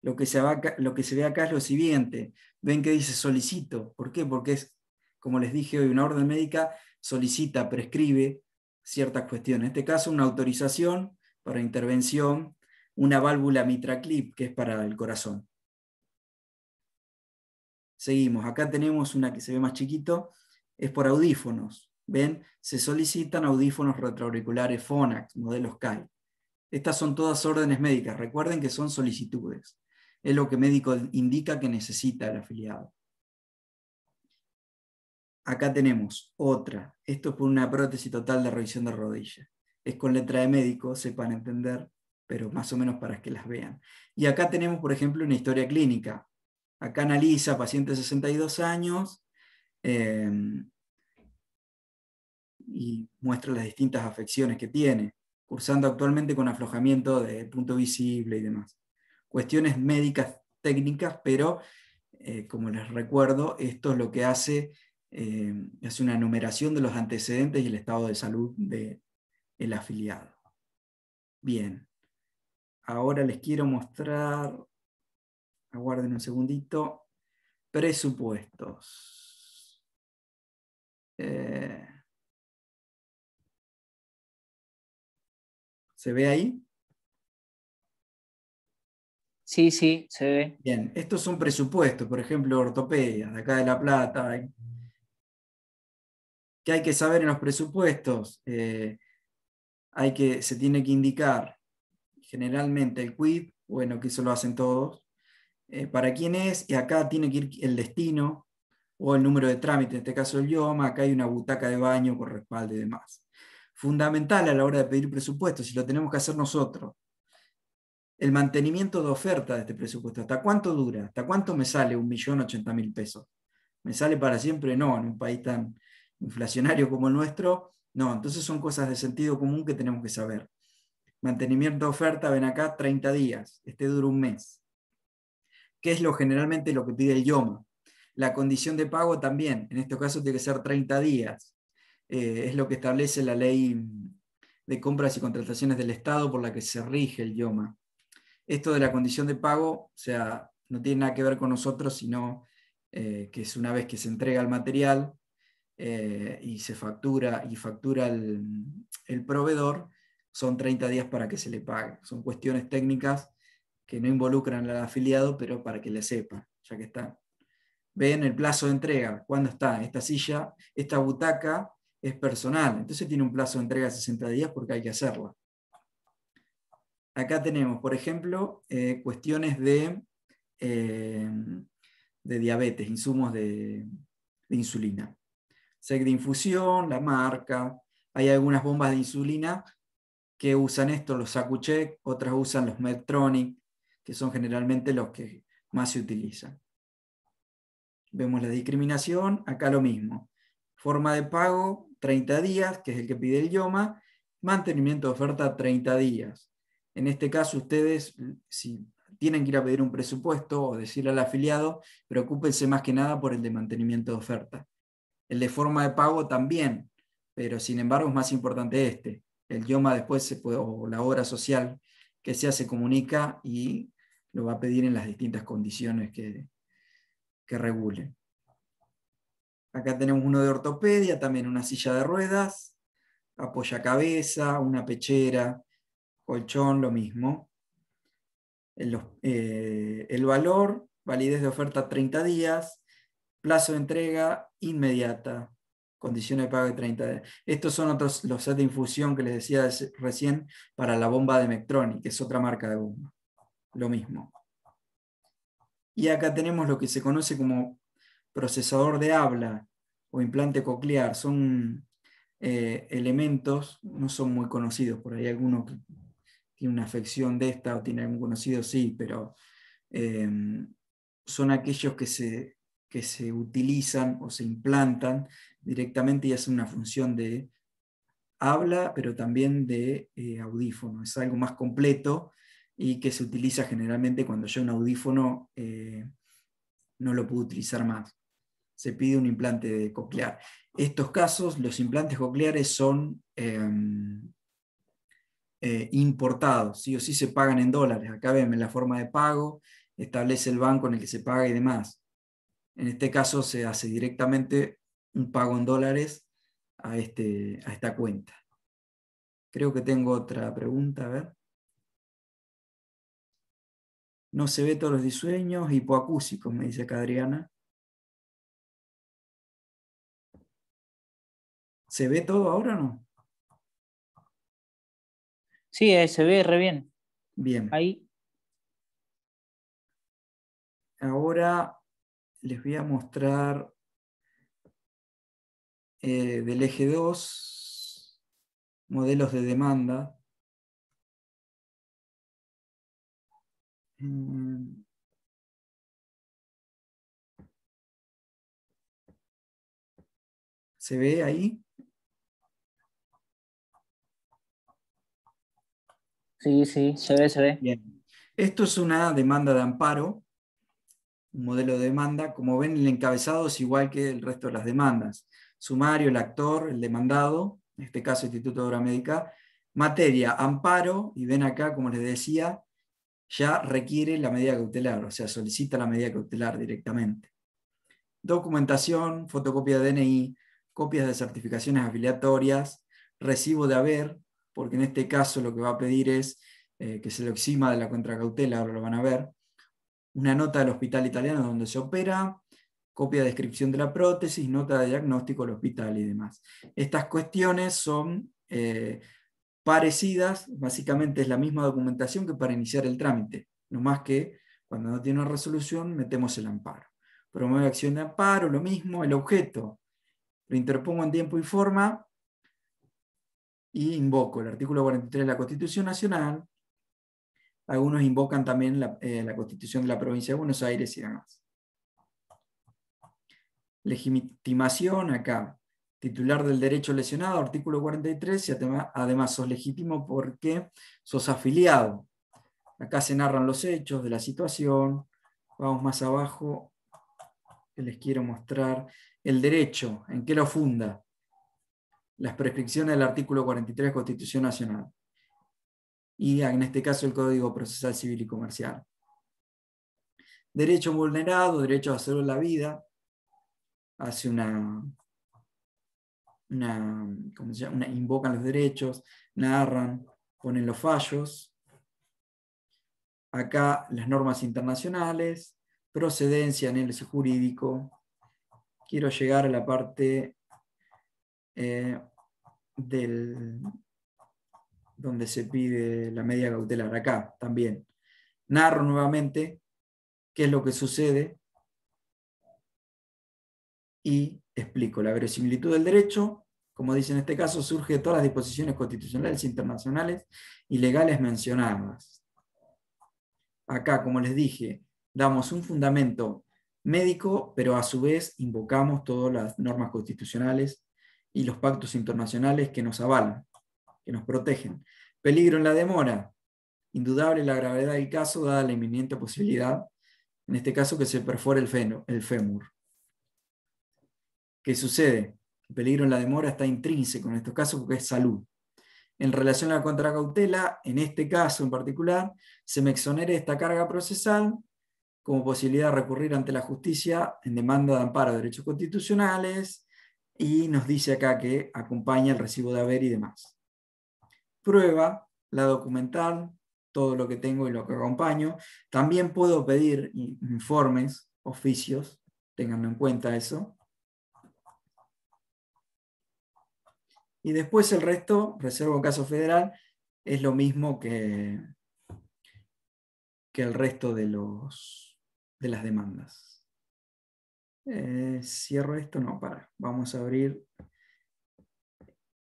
Lo que, se lo que se ve acá es lo siguiente. Ven que dice solicito. ¿Por qué? Porque es, como les dije hoy, una orden médica solicita, prescribe ciertas cuestiones. En este caso, una autorización para intervención, una válvula mitraclip, que es para el corazón. Seguimos, acá tenemos una que se ve más chiquito, es por audífonos. ¿Ven? Se solicitan audífonos retroauriculares Phonax, modelos CAI. Estas son todas órdenes médicas, recuerden que son solicitudes. Es lo que médico indica que necesita el afiliado. Acá tenemos otra. Esto es por una prótesis total de revisión de rodilla. Es con letra de médico, sepan entender, pero más o menos para que las vean. Y acá tenemos, por ejemplo, una historia clínica. Acá analiza pacientes de 62 años em, y muestra las distintas afecciones que tiene, cursando actualmente con aflojamiento de punto visible y demás. Cuestiones médicas técnicas, pero eh, como les recuerdo, esto es lo que hace, es em, una numeración de los antecedentes y el estado de salud del el afiliado. Bien, ahora les quiero mostrar Aguarden un segundito. Presupuestos. Eh, ¿Se ve ahí? Sí, sí, se ve. Bien, estos son presupuestos, por ejemplo, ortopedia, de acá de La Plata. ¿Qué hay que saber en los presupuestos? Eh, hay que, se tiene que indicar generalmente el quid, bueno, que eso lo hacen todos, eh, para quién es, y acá tiene que ir el destino o el número de trámite, en este caso el idioma, acá hay una butaca de baño con respaldo y demás. Fundamental a la hora de pedir presupuesto, si lo tenemos que hacer nosotros, el mantenimiento de oferta de este presupuesto. ¿Hasta cuánto dura? ¿Hasta cuánto me sale un millón ochenta mil pesos? ¿Me sale para siempre? No, en un país tan inflacionario como el nuestro, no. Entonces son cosas de sentido común que tenemos que saber. Mantenimiento de oferta, ven acá, 30 días. Este dura un mes que es lo generalmente lo que pide el IOMA. La condición de pago también, en este caso tiene que ser 30 días. Eh, es lo que establece la ley de compras y contrataciones del Estado por la que se rige el IOMA. Esto de la condición de pago, o sea, no tiene nada que ver con nosotros, sino eh, que es una vez que se entrega el material eh, y se factura y factura el, el proveedor, son 30 días para que se le pague. Son cuestiones técnicas que no involucran al afiliado, pero para que le sepa, ya que está. Ven el plazo de entrega, cuándo está esta silla, esta butaca es personal, entonces tiene un plazo de entrega de 60 días porque hay que hacerla. Acá tenemos, por ejemplo, eh, cuestiones de, eh, de, diabetes, insumos de, insulina. Sec de infusión, la marca, hay algunas bombas de insulina que usan esto, los Sacuchec, otras usan los Medtronic, que son generalmente los que más se utilizan. Vemos la discriminación, acá lo mismo. Forma de pago, 30 días, que es el que pide el idioma. Mantenimiento de oferta, 30 días. En este caso, ustedes, si tienen que ir a pedir un presupuesto o decir al afiliado, preocúpense más que nada por el de mantenimiento de oferta. El de forma de pago también, pero sin embargo es más importante este. El idioma después se puede, o la obra social que sea se comunica y lo va a pedir en las distintas condiciones que, que regule. Acá tenemos uno de ortopedia, también una silla de ruedas, cabeza una pechera, colchón, lo mismo. El, eh, valor, validez de oferta 30 días, plazo de entrega inmediata, condiciones de pago de 30 días. Estos son otros, los sets de infusión que les decía recién para la bomba de Mectronic, que es otra marca de bomba lo mismo. Y acá tenemos lo que se conoce como procesador de habla o implante coclear. Son eh, elementos, no son muy conocidos, por ahí alguno que tiene una afección de esta o tiene algún conocido, sí, pero em, son aquellos que se, utilizan o se implantan directamente y hacen una función de habla, pero también de eh, audífono. Es algo más completo y que se utiliza generalmente cuando ya un audífono eh, no lo puedo utilizar más. Se pide un implante de coclear. Estos casos, los implantes cocleares son em, eh, importados, sí o sí se pagan en dólares. Acá ven la forma de pago, establece el banco en el que se paga y demás. En este caso se hace directamente un pago en dólares a, este, a esta cuenta. Creo que tengo otra pregunta, a ver no se ve todos los disueños hipoacúsicos, me dice Adriana. ¿Se ve todo ahora o no? Sí, eh, se ve re bien. Bien. Ahí. Ahora les voy a mostrar eh, del eje 2 modelos de demanda Mm. ¿Se ve ahí? Sí, sí, se ve, se ve. Bien. Esto es una demanda de amparo, un modelo de demanda. Como ven, el encabezado es igual que el resto de las demandas. Sumario, el actor, el demandado, en este caso Instituto de Obra Médica. Materia, amparo, y ven acá, como les decía, ya requiere la medida cautelar, o sea, solicita la medida cautelar directamente. Documentación, fotocopia de DNI, copias de certificaciones afiliatorias, recibo de haber, porque en este caso lo que va a pedir es eh, que se le exima de la contracautela, ahora lo van a ver, una nota del hospital italiano donde se opera, copia de descripción de la prótesis, nota de diagnóstico del hospital y demás. Estas cuestiones son... Eh, parecidas, básicamente es la misma documentación que para iniciar el trámite, no más que cuando no tiene una resolución metemos el amparo. Promueve acción de amparo, lo mismo, el objeto. Lo interpongo en tiempo y forma y invoco el artículo 43 de la Constitución Nacional. Algunos invocan también la, eh, la Constitución de la Provincia de Buenos Aires y demás. Legitimación acá titular del derecho lesionado, artículo 43, y además, sos legítimo porque sos afiliado. Acá se narran los hechos de la situación. Vamos más abajo, les quiero mostrar el derecho, en qué lo funda. Las prescripciones del artículo 43 de Constitución Nacional. Y en este caso el Código Procesal Civil y Comercial. Derecho vulnerado, derecho a hacer la vida. Hace una una, invocan los derechos, narran, ponen los fallos. Acá las normas internacionales, procedencia, en el jurídico. Quiero llegar a la parte eh, del, donde se pide la media cautelar. Acá también. Narro nuevamente qué es lo que sucede y explico la verosimilitud del derecho, como dice en este caso, surge todas las disposiciones constitucionales, internacionales y legales mencionadas. Acá, como les dije, damos un fundamento médico, pero a su vez invocamos todas las normas constitucionales y los pactos internacionales que nos avalan, que nos protegen. Peligro en la demora. Indudable la gravedad del caso, dada la inminente posibilidad, en este caso, que se perfore el fémur. ¿Qué sucede? El peligro en la demora está intrínseco en estos casos porque es salud. En relación a la contracautela, en este caso en particular, se me exonere esta carga procesal como posibilidad de recurrir ante la justicia en demanda de amparo de derechos constitucionales y nos dice acá que acompaña el recibo de haber y demás. Prueba, la documental, todo lo que tengo y lo que acompaño. También puedo pedir informes, oficios, tenganlo en cuenta eso, Y después el resto, reservo caso federal, es lo mismo que, el resto de, los, de las demandas. Eh, cierro esto, no, para. Vamos a abrir.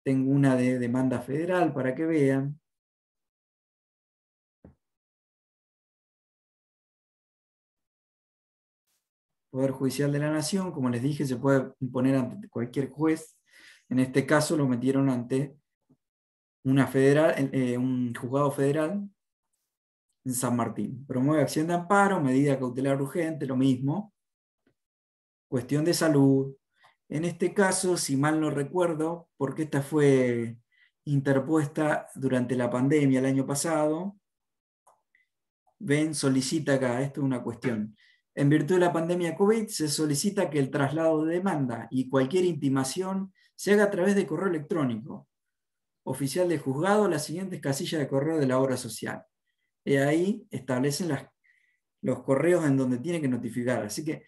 Tengo una de demanda federal para que vean. Poder Judicial de la Nación, como les dije, se puede imponer ante cualquier juez en este caso lo metieron ante una federal, eh, un juzgado federal en San Martín. Promueve acción de amparo, medida cautelar urgente, lo mismo. Cuestión de salud. En este caso, si mal no recuerdo, porque esta fue interpuesta durante la pandemia el año pasado, ven, solicita acá, esto es una cuestión. En virtud de la pandemia COVID, se solicita que el traslado de demanda y cualquier intimación se haga a través de correo electrónico oficial de juzgado las siguientes casillas de correo de la obra social. Y ahí establecen los correos en donde tienen que notificar. Así que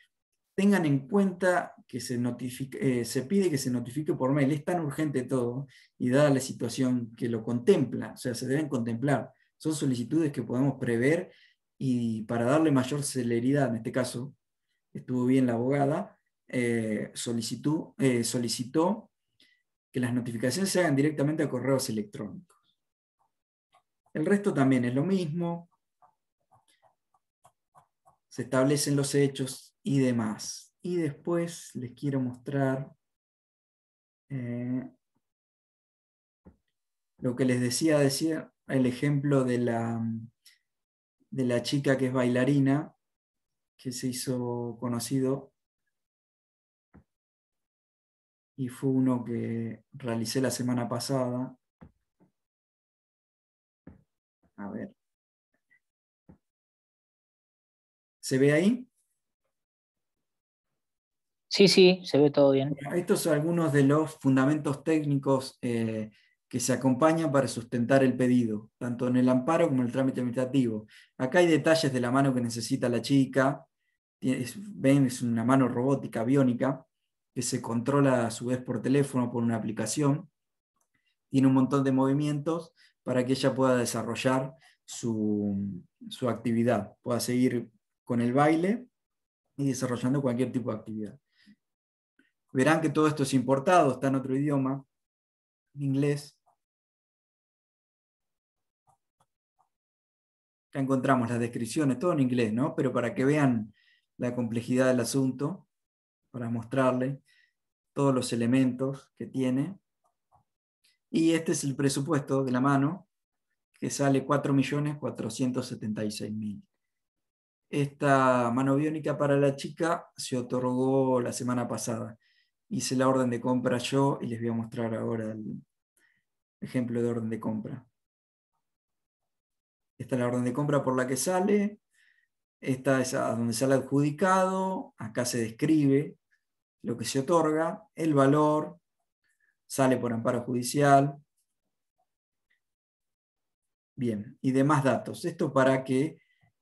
tengan en cuenta que eh, se, pide que se notifique por mail. Es tan urgente todo y dada la situación que lo contempla, o sea, se deben contemplar. Son solicitudes que podemos prever y para darle mayor celeridad, en este caso, estuvo bien la abogada, eh, solicitó eh, que las notificaciones se hagan directamente a correos electrónicos. El resto también es lo mismo. Se establecen los hechos y demás. Y después les quiero mostrar eh, lo que les decía, decir el ejemplo de la, de la chica que es bailarina, que se hizo conocido y fue uno que realicé la semana pasada. A ver. ¿Se ve ahí? Sí, sí, se ve todo bien. Estos son algunos de los fundamentos técnicos eh, que se acompañan para sustentar el pedido, tanto en el amparo como en el trámite administrativo. Acá hay detalles de la mano que necesita la chica. Ven, es una mano robótica, biónica que se controla a su vez por teléfono, por una aplicación. Tiene un montón de movimientos para que ella pueda desarrollar su, actividad, pueda seguir con el baile y desarrollando cualquier tipo de actividad. Verán que todo esto es importado, está en otro idioma, en inglés. Acá encontramos las descripciones, todo en inglés, ¿no? Pero para que vean la complejidad del asunto para mostrarle todos los elementos que tiene. Y este es el presupuesto de la mano, que sale 4.476.000. Esta mano biónica para la chica se otorgó la semana pasada. Hice la orden de compra yo y les voy a mostrar ahora el ejemplo de orden de compra. Esta es la orden de compra por la que sale. Esta es a donde sale adjudicado. Acá se describe lo que se otorga, el valor, sale por amparo judicial. Bien, y demás datos. Esto para que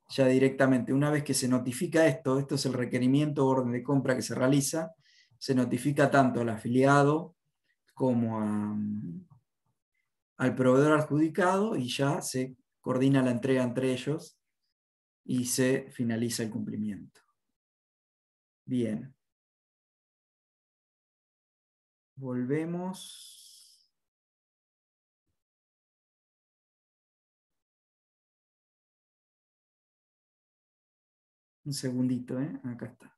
ya directamente, una vez que se notifica esto, esto es el requerimiento o orden de compra que se realiza, se notifica tanto al afiliado como al proveedor adjudicado y ya se coordina la entrega entre ellos y se finaliza el cumplimiento. Bien. Volvemos. Un segundito, ¿eh? Acá está.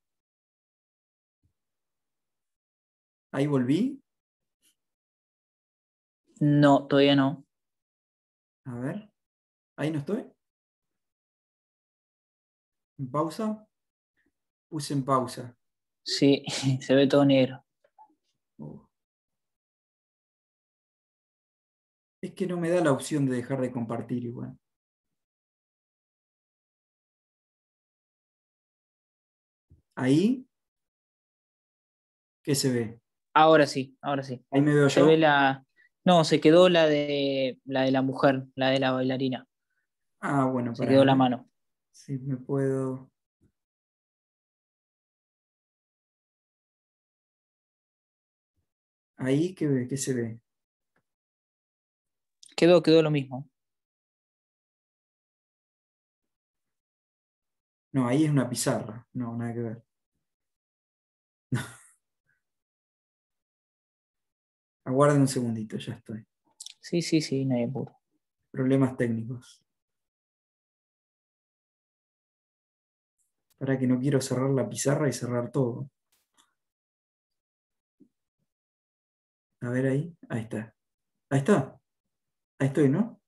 ¿Ahí volví? No, todavía no. A ver. ¿Ahí no estoy? ¿En pausa? Puse en pausa. Sí, *laughs* se ve todo negro. Oh. es que no me da la opción de dejar de compartir igual. Ahí, ¿qué se ve? Ahora sí, ahora sí. Ahí me veo yo. la... No, se quedó la de, la de la mujer, la de la bailarina. Ah, bueno, Se quedó la mano. Sí, me puedo. Ahí, ¿qué, qué se ve? quedó, lo mismo. No, ahí es una pizarra. No, nada que ver. *laughs* Aguarden un segundito, ya estoy. Sí, sí, sí, no hay Problemas técnicos. Para que no quiero cerrar la pizarra y cerrar todo. A ver ahí, ahí está. Ahí está. Ahí estoy, ¿no?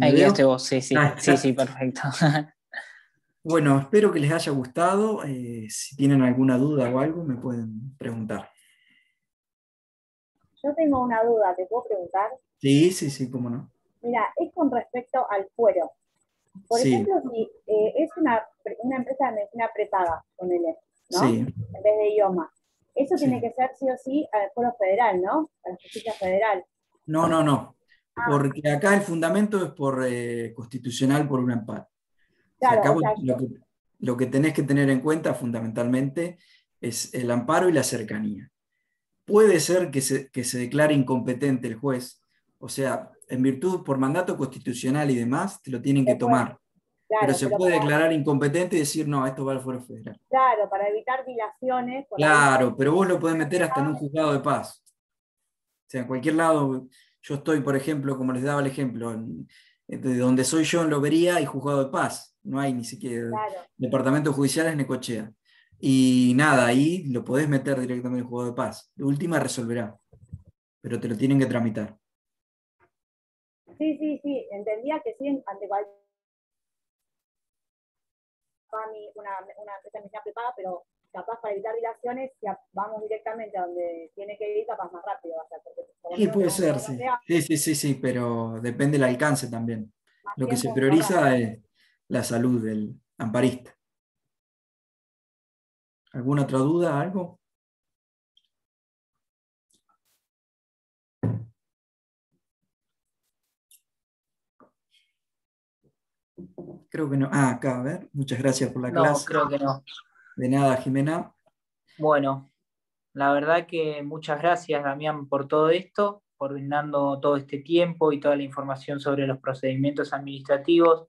Ahí estoy sí, sí, ah, sí, sí, perfecto. *laughs* Bueno, espero que les haya gustado. Eh, si tienen alguna duda o algo, me pueden preguntar. Yo tengo una duda, ¿te puedo preguntar? Sí, sí, sí, cómo no. Mira, es con respecto al cuero. Por ejemplo, si eh, es una, empresa de medicina apretada ponele, ¿no? Sí. En vez de idioma. Eso tiene que ser sí o sí al cuero federal, ¿no? A la justicia federal. No, no, no. Porque acá el fundamento es por eh, constitucional por un amparo. acá Lo, que, tenés que tener en cuenta fundamentalmente es el amparo y la cercanía. Puede ser que se, declare incompetente el juez, o sea, en virtud por mandato constitucional y demás, te lo tienen que tomar. pero se puede declarar incompetente y decir, no, esto va al Foro federal. Claro, para evitar dilaciones. Claro, pero vos lo podés meter hasta en ah. un juzgado de paz sea, en cualquier lado, yo estoy, por ejemplo, como les daba el ejemplo, eh, donde soy yo en Lobería y juzgado de paz, no hay ni siquiera departamentos departamento judicial en Necochea. Y nada, ahí lo podés meter directamente en el juzgado de paz. La última resolverá, pero te lo tienen que tramitar. Sí, sí, sí, entendía que sí, ante cualquier una, una empresa pero capaz para evitar dilaciones, ya vamos directamente a donde tiene que ir, capaz más rápido Sí, puede ser, sí. sí. sí. Sí, sí, pero depende del alcance también. Lo que se prioriza es la salud del amparista. ¿Alguna otra duda, algo? Creo que no. Ah, acá, a ver. Muchas gracias por la clase. No, creo que no. De nada, Jimena. Bueno, la verdad que muchas gracias, Damián, por todo esto, por brindando todo este tiempo y toda la información sobre los procedimientos administrativos,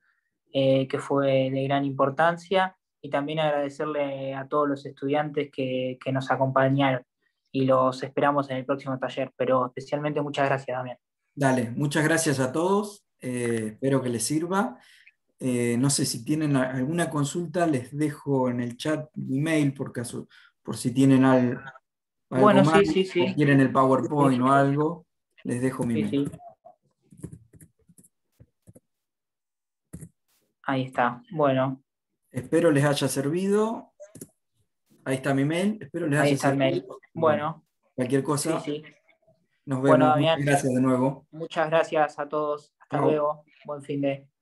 eh, que fue de gran importancia, y también agradecerle a todos los estudiantes que, nos acompañaron y los esperamos en el próximo taller, pero especialmente muchas gracias, Damián. Dale, muchas gracias a todos, eh, espero que les sirva. Eh, no sé si tienen alguna consulta, les dejo en el chat mi mail por caso, por si tienen algo, bueno, sí, sí, sí. quieren el PowerPoint o algo, les dejo mi mail. Ahí está, bueno. Espero les haya servido. Ahí está mi mail, espero les haya servido. Bueno. Cualquier cosa. Nos vemos. gracias de nuevo. Muchas gracias a todos. Hasta luego. Buen fin de